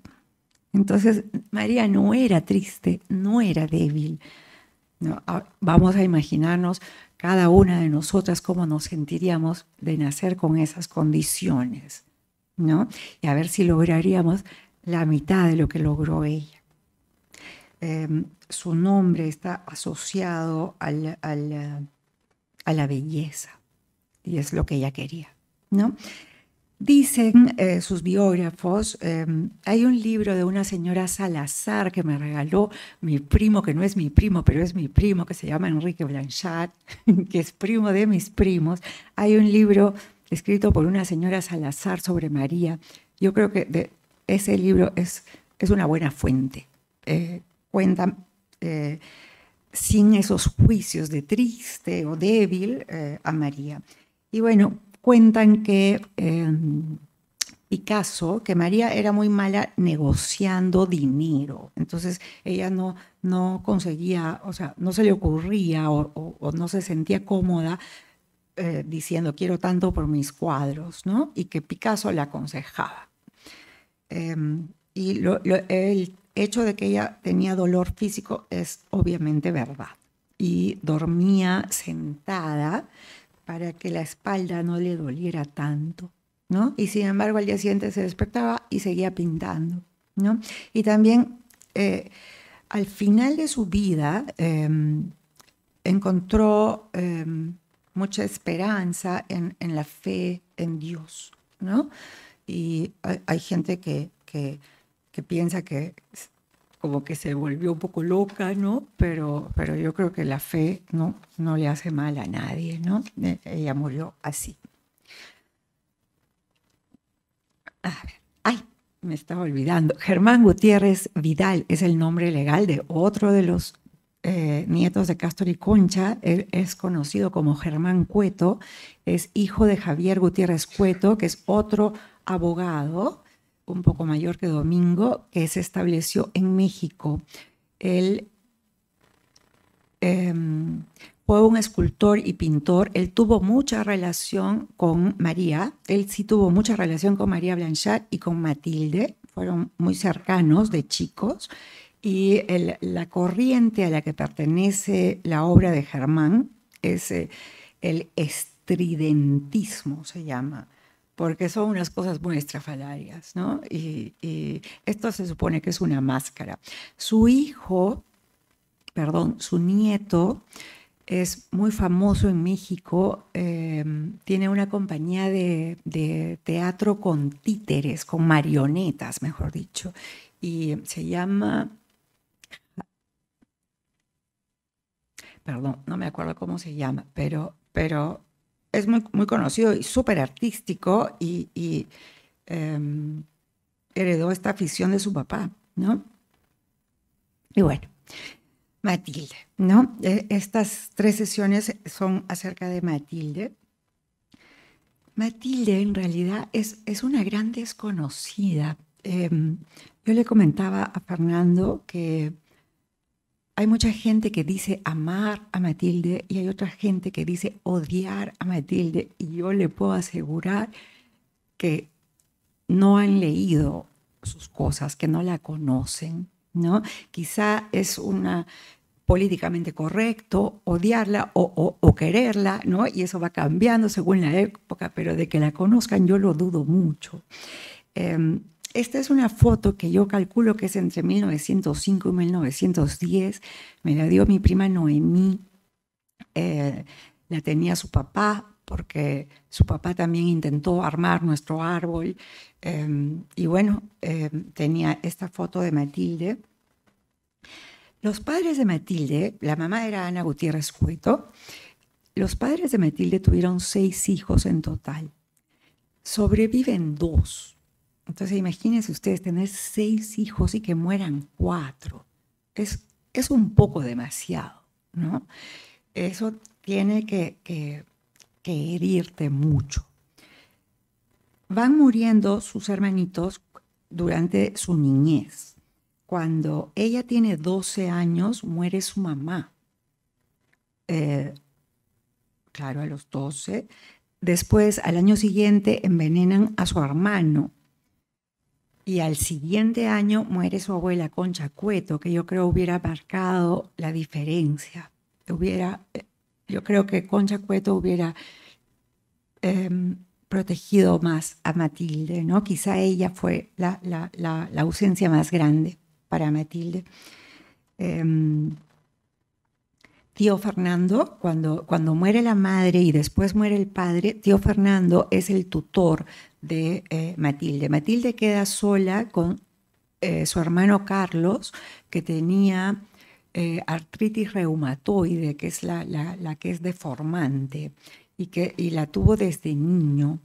Entonces, María no era triste, no era débil. No, vamos a imaginarnos cada una de nosotras cómo nos sentiríamos de nacer con esas condiciones, ¿no? Y a ver si lograríamos la mitad de lo que logró ella. Em, su nombre está asociado a la belleza y es lo que ella quería. ¿no? Dicen eh, sus biógrafos, em, hay un libro de una señora Salazar que me regaló mi primo, que no es mi primo, pero es mi primo, que se llama Enrique Blanchard, <laughs> que es primo de mis primos. Hay un libro escrito por una señora Salazar sobre María. Yo creo que ese libro es, es una buena fuente. Eh, Cuentan eh, sin esos juicios de triste o débil eh, a María. Y bueno, cuentan que em, Picasso, que María era muy mala negociando dinero, entonces ella no, no conseguía, o sea, no se le ocurría o, no se sentía cómoda eh, diciendo quiero tanto por mis cuadros, ¿no? Y que Picasso le aconsejaba. Em, y lo, hecho de que ella tenía dolor físico es obviamente verdad. Y dormía sentada para que la espalda no le doliera tanto, ¿no? Y sin embargo al día siguiente se despertaba y seguía pintando, ¿no? Y también eh, al final de su vida em, encontró em, mucha esperanza en, la fe en Dios, ¿no? Y hay, hay gente que, que piensa que como que se volvió un poco loca, ¿no? Pero, pero yo creo que la fe no, no le hace mal a nadie, ¿no? E, ella murió así. Ay, me estaba olvidando. Germán Gutiérrez Vidal es el nombre legal de otro de los eh, nietos de Castor y Concha. Él es conocido como Germán Cueto. Es hijo de Javier Gutiérrez Cueto, que es otro abogado un poco mayor que Domingo, que se estableció en México. Él em, fue un escultor y pintor. Él tuvo mucha relación con María. Él sí tuvo mucha relación con María Blanchard y con Matilde. Fueron muy cercanos de chicos. Y la corriente a la que pertenece la obra de Germán es eh, el estridentismo, se llama porque son unas cosas muy estrafalarias, ¿no? Y, esto se supone que es una máscara. Su hijo, perdón, su nieto es muy famoso en México, em, tiene una compañía de, teatro con títeres, con marionetas, mejor dicho, y se llama perdón, no me acuerdo cómo se llama, pero, pero es muy, muy conocido y súper artístico y, em, heredó esta afición de su papá, ¿no? Y bueno, Matilde, ¿no? E, estas tres sesiones son acerca de Matilde. Matilde en realidad es, es una gran desconocida. Em, yo le comentaba a Fernando que hay mucha gente que dice amar a Matilde y hay otra gente que dice odiar a Matilde y yo le puedo asegurar que no han leído sus cosas, que no la conocen, ¿no? Quizá es una políticamente correcto odiarla o, quererla, ¿no? Y eso va cambiando según la época, pero de que la conozcan yo lo dudo mucho. Em, esta es una foto que yo calculo que es entre 1905 y 1910. Me la dio mi prima Noemí. Eh, la tenía su papá, porque su papá también intentó armar nuestro árbol. Em, y bueno, em, tenía esta foto de Matilde. Los padres de Matilde, la mamá era Ana Gutiérrez Cueto, los padres de Matilde tuvieron seis hijos en total. Sobreviven dos entonces imagínense ustedes tener seis hijos y que mueran cuatro. Es, es un poco demasiado, ¿no? Eso tiene que, que, herirte mucho. Van muriendo sus hermanitos durante su niñez. Cuando ella tiene 12 años, muere su mamá. Eh, claro, a los 12. Después, al año siguiente, envenenan a su hermano y al siguiente año muere su abuela Concha Cueto, que yo creo hubiera marcado la diferencia. Hubiera, eh, yo creo que Concha Cueto hubiera em, protegido más a Matilde, ¿no? Quizá ella fue la, ausencia más grande para Matilde. Em, tío Fernando, cuando, cuando muere la madre y después muere el padre, tío Fernando es el tutor de eh, Matilde. Matilde queda sola con eh, su hermano Carlos, que tenía eh, artritis reumatoide, que es la, que es deformante y, que, la tuvo desde niño.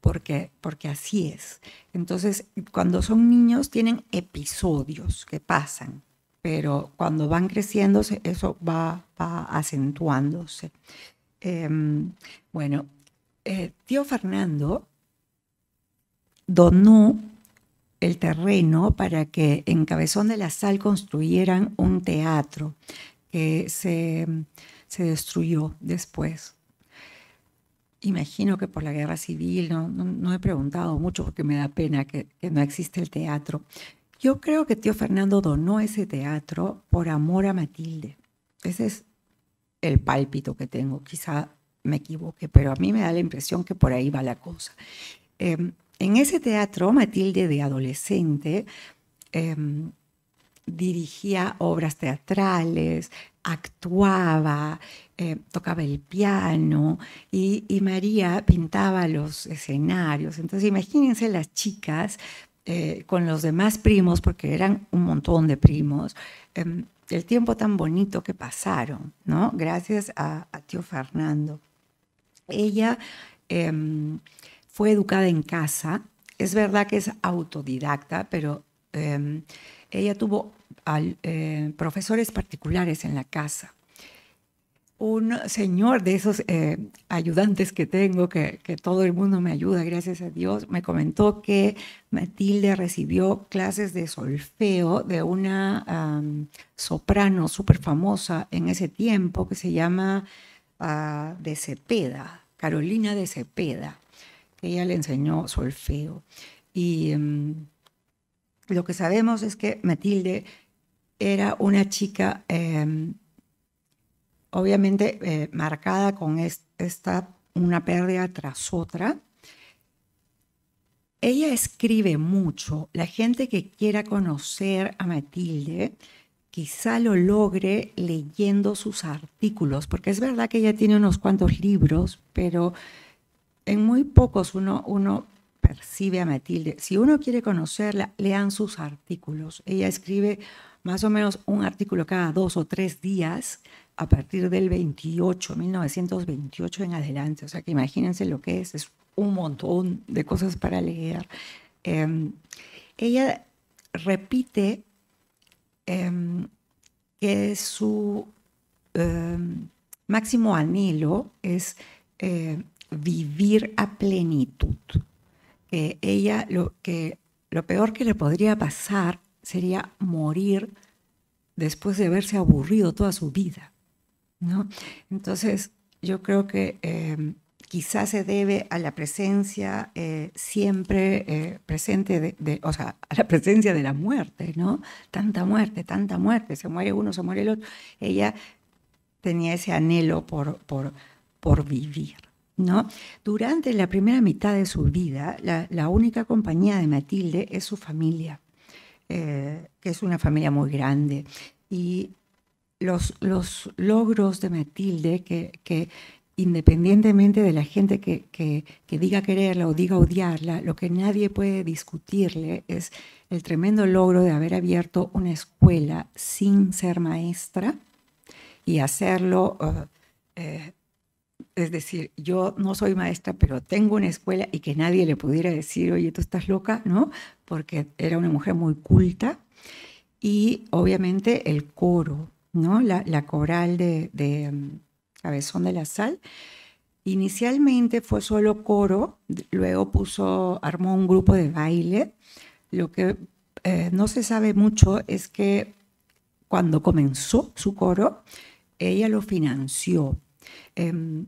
Porque, porque así es. Entonces, cuando son niños tienen episodios que pasan, pero cuando van creciendo eso va, acentuándose. Em, bueno, tío Fernando donó el terreno para que en Cabezón de la Sal construyeran un teatro que se, se destruyó después. Imagino que por la guerra civil, no, no, he preguntado mucho porque me da pena que, no existe el teatro. Yo creo que tío Fernando donó ese teatro por amor a Matilde. Ese es el pálpito que tengo. Quizá me equivoque, pero a mí me da la impresión que por ahí va la cosa. Eh, en ese teatro, Matilde de adolescente em, dirigía obras teatrales, actuaba, eh, tocaba el piano y, María pintaba los escenarios. Entonces imagínense las chicas eh, con los demás primos, porque eran un montón de primos, em, el tiempo tan bonito que pasaron, ¿no? Gracias a, a tío Fernando. Ella em, fue educada en casa. Es verdad que es autodidacta, pero em, ella tuvo eh, profesores particulares en la casa. Un señor de esos eh, ayudantes que tengo, que, todo el mundo me ayuda, gracias a Dios, me comentó que Matilde recibió clases de solfeo de una soprano súper famosa en ese tiempo que se llama ah, de Cepeda, Carolina de Cepeda que ella le enseñó solfeo. Y em, lo que sabemos es que Matilde era una chica em, obviamente eh, marcada con esta una pérdida tras otra. Ella escribe mucho. La gente que quiera conocer a Matilde quizá lo logre leyendo sus artículos, porque es verdad que ella tiene unos cuantos libros, pero en muy pocos uno, uno percibe a Matilde. Si uno quiere conocerla, lean sus artículos. Ella escribe más o menos un artículo cada dos o tres días a partir del 28, 1928 en adelante. O sea que imagínense lo que es, es un montón de cosas para leer. Em, ella repite em, que su em, máximo anhelo es eh, vivir a plenitud. que ella lo, que, lo peor que le podría pasar sería morir después de haberse aburrido toda su vida. ¿no? Entonces, yo creo que em, quizás se debe a la presencia eh, siempre eh, presente, de, o sea, a la presencia de la muerte, ¿no? Tanta muerte, tanta muerte, se muere uno, se muere el otro. Ella tenía ese anhelo por, por, por vivir. ¿no? Durante la primera mitad de su vida, la, única compañía de Matilde es su familia, eh, que es una familia muy grande. Y los, los logros de Matilde, que, independientemente de la gente que, diga quererla o diga odiarla, lo que nadie puede discutirle es el tremendo logro de haber abierto una escuela sin ser maestra y hacerlo eh, eh, es decir, yo no soy maestra, pero tengo una escuela y que nadie le pudiera decir, oye, tú estás loca, ¿no? Porque era una mujer muy culta. Y obviamente el coro, ¿no? La, la coral de, mm, Cabezón de la Sal. Inicialmente fue solo coro, luego puso, armó un grupo de baile. Lo que eh, no se sabe mucho es que cuando comenzó su coro, ella lo financió. Em,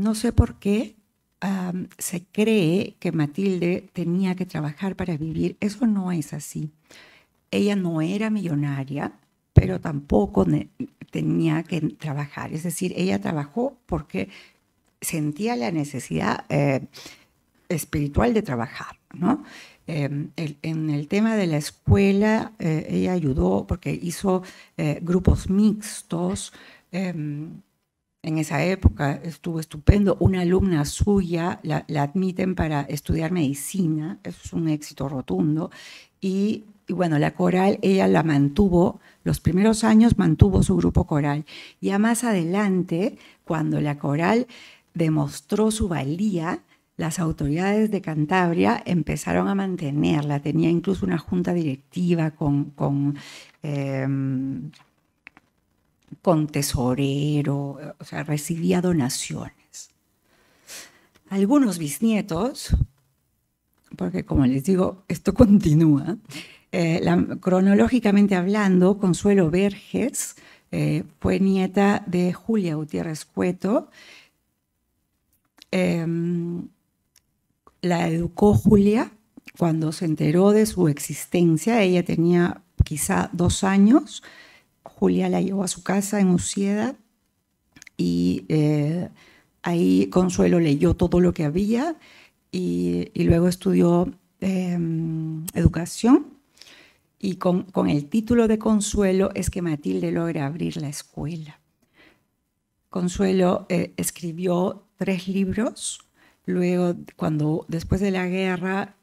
no sé por qué se cree que Matilde tenía que trabajar para vivir. Eso no es así. Ella no era millonaria, pero tampoco tenía que trabajar. Es decir, ella trabajó porque sentía la necesidad eh, espiritual de trabajar, em, en el tema de la escuela, eh, ella ayudó porque hizo eh, grupos mixtos em, en esa época estuvo estupendo. Una alumna suya la, admiten para estudiar medicina, es un éxito rotundo. Y, bueno, la coral, ella la mantuvo, los primeros años mantuvo su grupo coral. Ya más adelante, cuando la coral demostró su valía, las autoridades de Cantabria empezaron a mantenerla. Tenía incluso una junta directiva con... Em, con tesorero, o sea, recibía donaciones. Algunos bisnietos, porque como les digo, esto <laughs> continúa, eh, cronológicamente hablando, Consuelo Verges eh, fue nieta de Julia Gutiérrez Cueto. Em, la educó Julia cuando se enteró de su existencia. Ella tenía quizá dos años Julia la llevó a su casa en Ucieda y eh, ahí Consuelo leyó todo lo que había y, luego estudió em, educación. Y con, el título de Consuelo es que Matilde logra abrir la escuela. Consuelo eh, escribió tres libros, luego cuando después de la guerra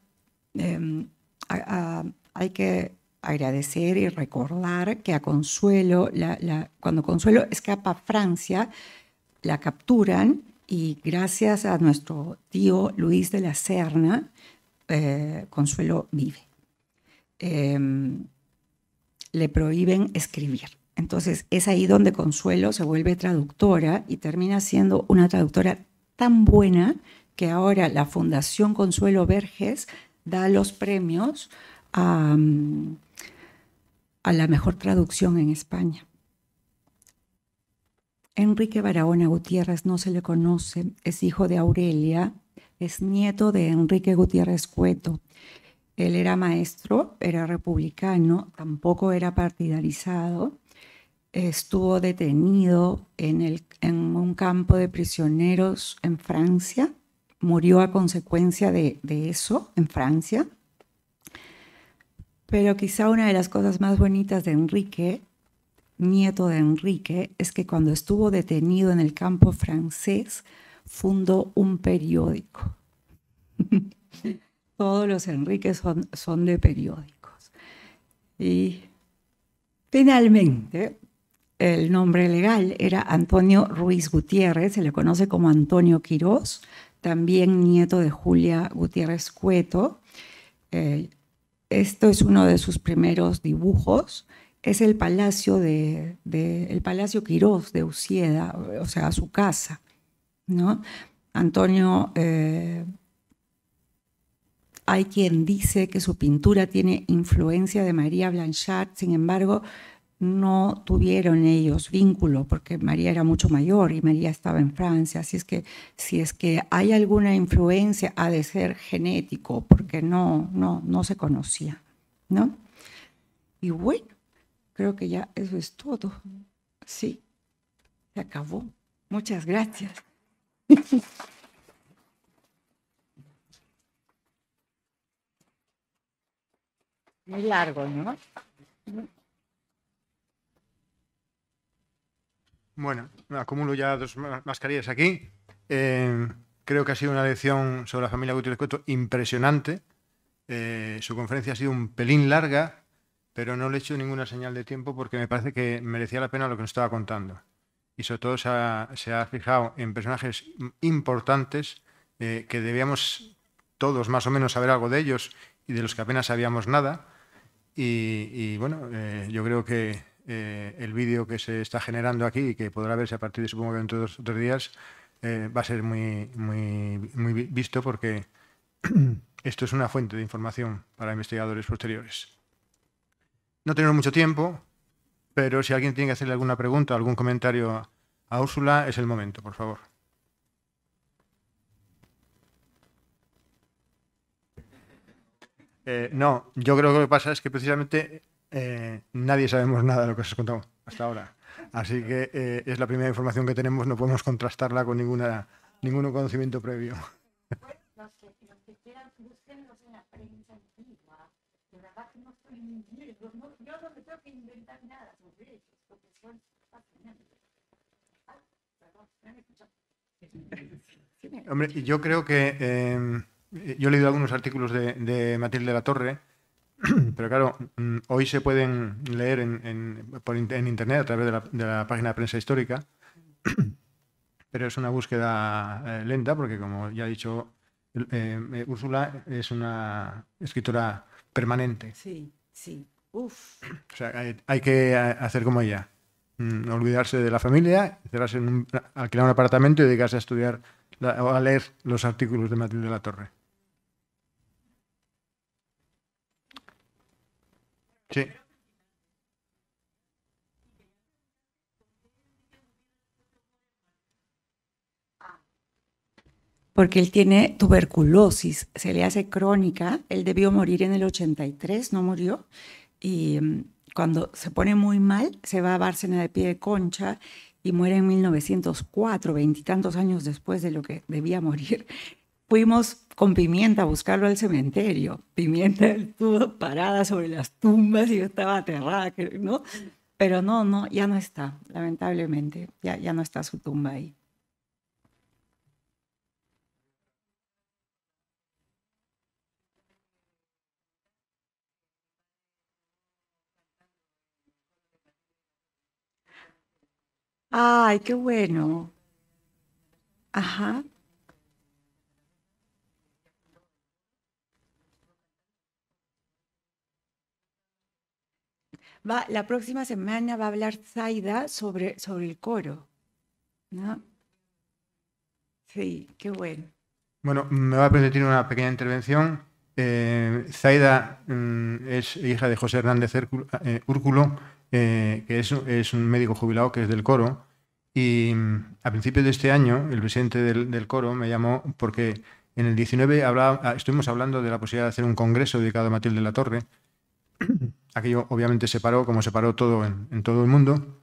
em, hay que agradecer y recordar que a Consuelo, cuando Consuelo escapa a Francia, la capturan y gracias a nuestro tío Luis de la Serna, eh, Consuelo vive. Em, le prohíben escribir. Entonces es ahí donde Consuelo se vuelve traductora y termina siendo una traductora tan buena que ahora la Fundación Consuelo Verges da los premios a... Mm, la mejor traducción en España. Enrique Barahona Gutiérrez no se le conoce, es hijo de Aurelia, es nieto de Enrique Gutiérrez Cueto. Él era maestro, era republicano, tampoco era partidarizado, estuvo detenido en, el, en un campo de prisioneros en Francia, murió a consecuencia de, de eso en Francia pero quizá una de las cosas más bonitas de Enrique, nieto de Enrique, es que cuando estuvo detenido en el campo francés, fundó un periódico. <laughs> Todos los Enriques son, de periódicos. Y finalmente, el nombre legal era Antonio Ruiz Gutiérrez, se le conoce como Antonio Quirós, también nieto de Julia Gutiérrez Cueto. Eh, esto es uno de sus primeros dibujos. Es el palacio, de, el palacio Quirós de Ucieda, o sea, su casa. ¿no? Antonio, eh, hay quien dice que su pintura tiene influencia de María Blanchard, sin embargo, no tuvieron ellos vínculo, porque María era mucho mayor y María estaba en Francia, así es que si es que hay alguna influencia ha de ser genético, porque no, no, no se conocía, ¿no? Y bueno, creo que ya eso es todo. Sí, se acabó. Muchas gracias. <laughs> Muy largo, ¿no? Bueno, acumulo ya dos mascarillas aquí. Em, creo que ha sido una lección sobre la familia Gutiérrez Cueto impresionante. Eh, su conferencia ha sido un pelín larga, pero no le he hecho ninguna señal de tiempo porque me parece que merecía la pena lo que nos estaba contando. Y sobre todo se ha, fijado en personajes importantes eh, que debíamos todos más o menos saber algo de ellos y de los que apenas sabíamos nada. Y, bueno, eh, yo creo que eh, el vídeo que se está generando aquí y que podrá verse a partir de supongo que dentro de dos o tres días, eh, va a ser muy, muy, muy visto porque <clears throat> esto es una fuente de información para investigadores posteriores. No tenemos mucho tiempo, pero si alguien tiene que hacerle alguna pregunta, algún comentario a Úrsula, es el momento, por favor. Eh, no, yo creo que lo que pasa es que precisamente eh, nadie sabemos nada de lo que he contado hasta ahora. Así que eh, es la primera información que tenemos, no podemos contrastarla con ninguna, ningún conocimiento previo. yo Hombre, yo creo que eh, yo he leído algunos artículos de, de Matilde La Torre, <clears throat> Pero claro, mm, hoy se pueden leer en, Internet a través de la, página de prensa histórica, <clears throat> pero es una búsqueda eh, lenta porque, como ya he dicho, eh, eh, Úrsula es una escritora permanente. Sí, sí. Uf. O sea, hay, que hacer como ella. Mm, olvidarse de la familia, en un, alquilar un apartamento y dedicarse a estudiar o a leer los artículos de Matilde de la Torre. Sí. Porque él tiene tuberculosis, se le hace crónica, él debió morir en el 83, no murió, y mm, cuando se pone muy mal, se va a Bárcena de pie de concha y muere en 1904, veintitantos años después de lo que debía morir fuimos con Pimienta a buscarlo al cementerio. Pimienta <laughs> estuvo parada sobre las tumbas y yo estaba aterrada, ¿no? Pero no, no, ya no está, lamentablemente, ya, ya no está su tumba ahí. Ay, qué bueno. Ajá. la próxima semana va a hablar Zaida sobre, sobre el coro. ¿no? Sí, qué bueno. Bueno, me va a permitir una pequeña intervención. Eh, Zaida mm, es hija de José Hernández eh, Úrculo, eh, que es, un médico jubilado que es del coro. Y mm, a principios de este año, el presidente del, coro me llamó porque en el 19 ah, estuvimos hablando de la posibilidad de hacer un congreso dedicado a Matilde la Torre. Aquello obviamente se paró, como se paró todo en, todo el mundo.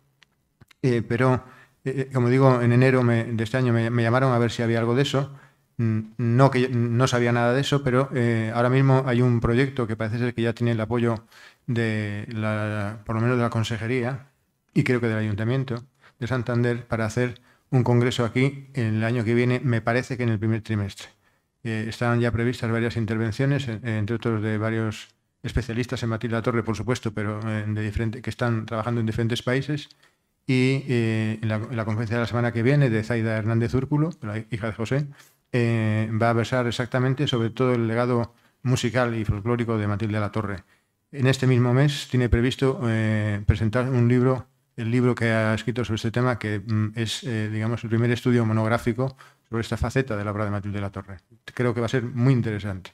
Eh, pero, eh, eh, como digo, en enero de este año me, llamaron a ver si había algo de eso. Mm, no, que, no sabía nada de eso, pero ahora mismo hay un proyecto que parece ser que ya tiene el apoyo de la, por lo menos de la consejería y creo que del ayuntamiento de Santander para hacer un congreso aquí en el año que viene, me parece que en el primer trimestre. están ya previstas varias intervenciones, entre otros de varios especialistas en la Torre, por supuesto, pero de diferente, que están trabajando en diferentes países. Y eh, en, la, conferencia de la semana que viene de Zaida Hernández Úrculo, la hija de José, eh, va a versar exactamente sobre todo el legado musical y folclórico de Matilde La Torre. En este mismo mes tiene previsto eh, presentar un libro, el libro que ha escrito sobre este tema, que mm, es, digamos, el primer estudio monográfico sobre esta faceta de la obra de Matilde La Torre. Creo que va a ser muy interesante.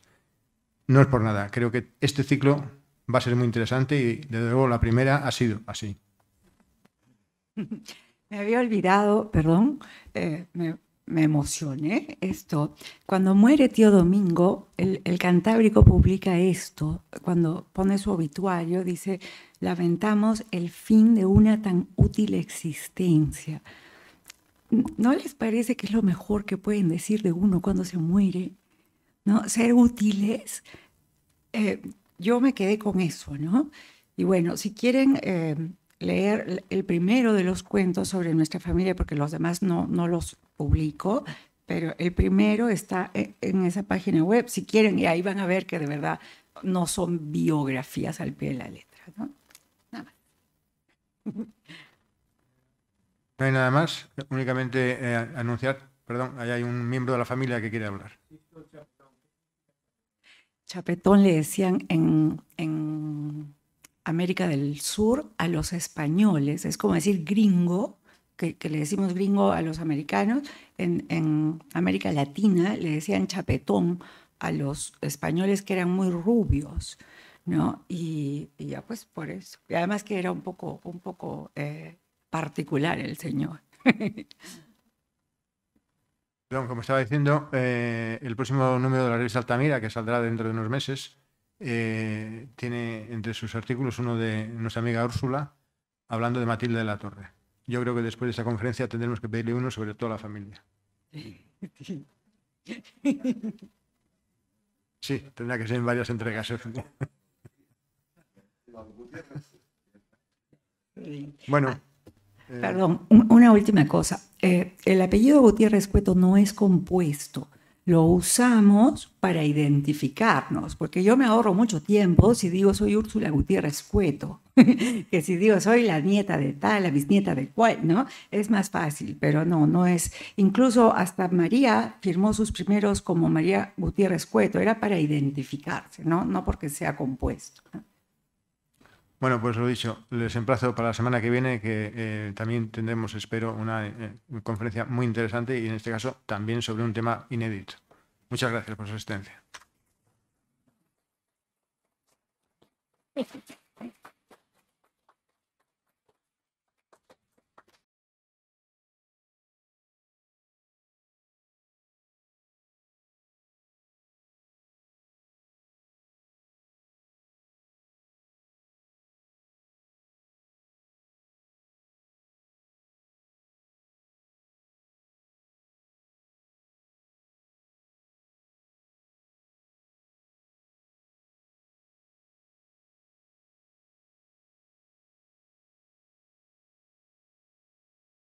No es por nada. Creo que este ciclo va a ser muy interesante y desde luego la primera ha sido así. <laughs> Me había olvidado, perdón, eh, me, emocioné esto. Cuando muere Tío Domingo, el, Cantábrico publica esto, cuando pone su obituario, dice, lamentamos el fin de una tan útil existencia. ¿No les parece que es lo mejor que pueden decir de uno cuando se muere? ¿No? Ser útiles eh, yo me quedé con eso, ¿no? Y bueno, si quieren eh, leer el primero de los cuentos sobre nuestra familia, porque los demás no, no los publico, pero el primero está e, en, esa página web, si quieren, y ahí van a ver que de verdad no son biografías al pie de la letra, ¿no? Nada más. <laughs> No hay nada más, únicamente eh, anunciar, perdón, ahí hay un miembro de la familia que quiere hablar. Chapetón le decían en, en América del Sur a los españoles, es como decir gringo, que, le decimos gringo a los americanos, en, América Latina le decían chapetón a los españoles que eran muy rubios, ¿no? Y, ya pues por eso. Y además que era un poco, un poco eh, particular el señor. <laughs> como estaba diciendo, eh, el próximo número de la revista Altamira, que saldrá dentro de unos meses, eh, tiene entre sus artículos uno de nuestra amiga Úrsula, hablando de Matilde de la Torre. Yo creo que después de esa conferencia tendremos que pedirle uno sobre toda la familia. Sí, tendrá que ser en varias entregas. Bueno. Mm. Perdón, una última cosa. Eh, el apellido Gutiérrez Cueto no es compuesto. Lo usamos para identificarnos, porque yo me ahorro mucho tiempo si digo soy Úrsula Gutiérrez Cueto, <laughs> que si digo soy la nieta de tal, la bisnieta de cual, ¿no? Es más fácil, pero no, no es. Incluso hasta María firmó sus primeros como María Gutiérrez Cueto, era para identificarse, ¿no? No porque sea compuesto. Bueno, pues lo dicho, les emplazo para la semana que viene, que eh, también tendremos, espero, una eh, conferencia muy interesante y en este caso también sobre un tema inédito. Muchas gracias por su asistencia. <laughs>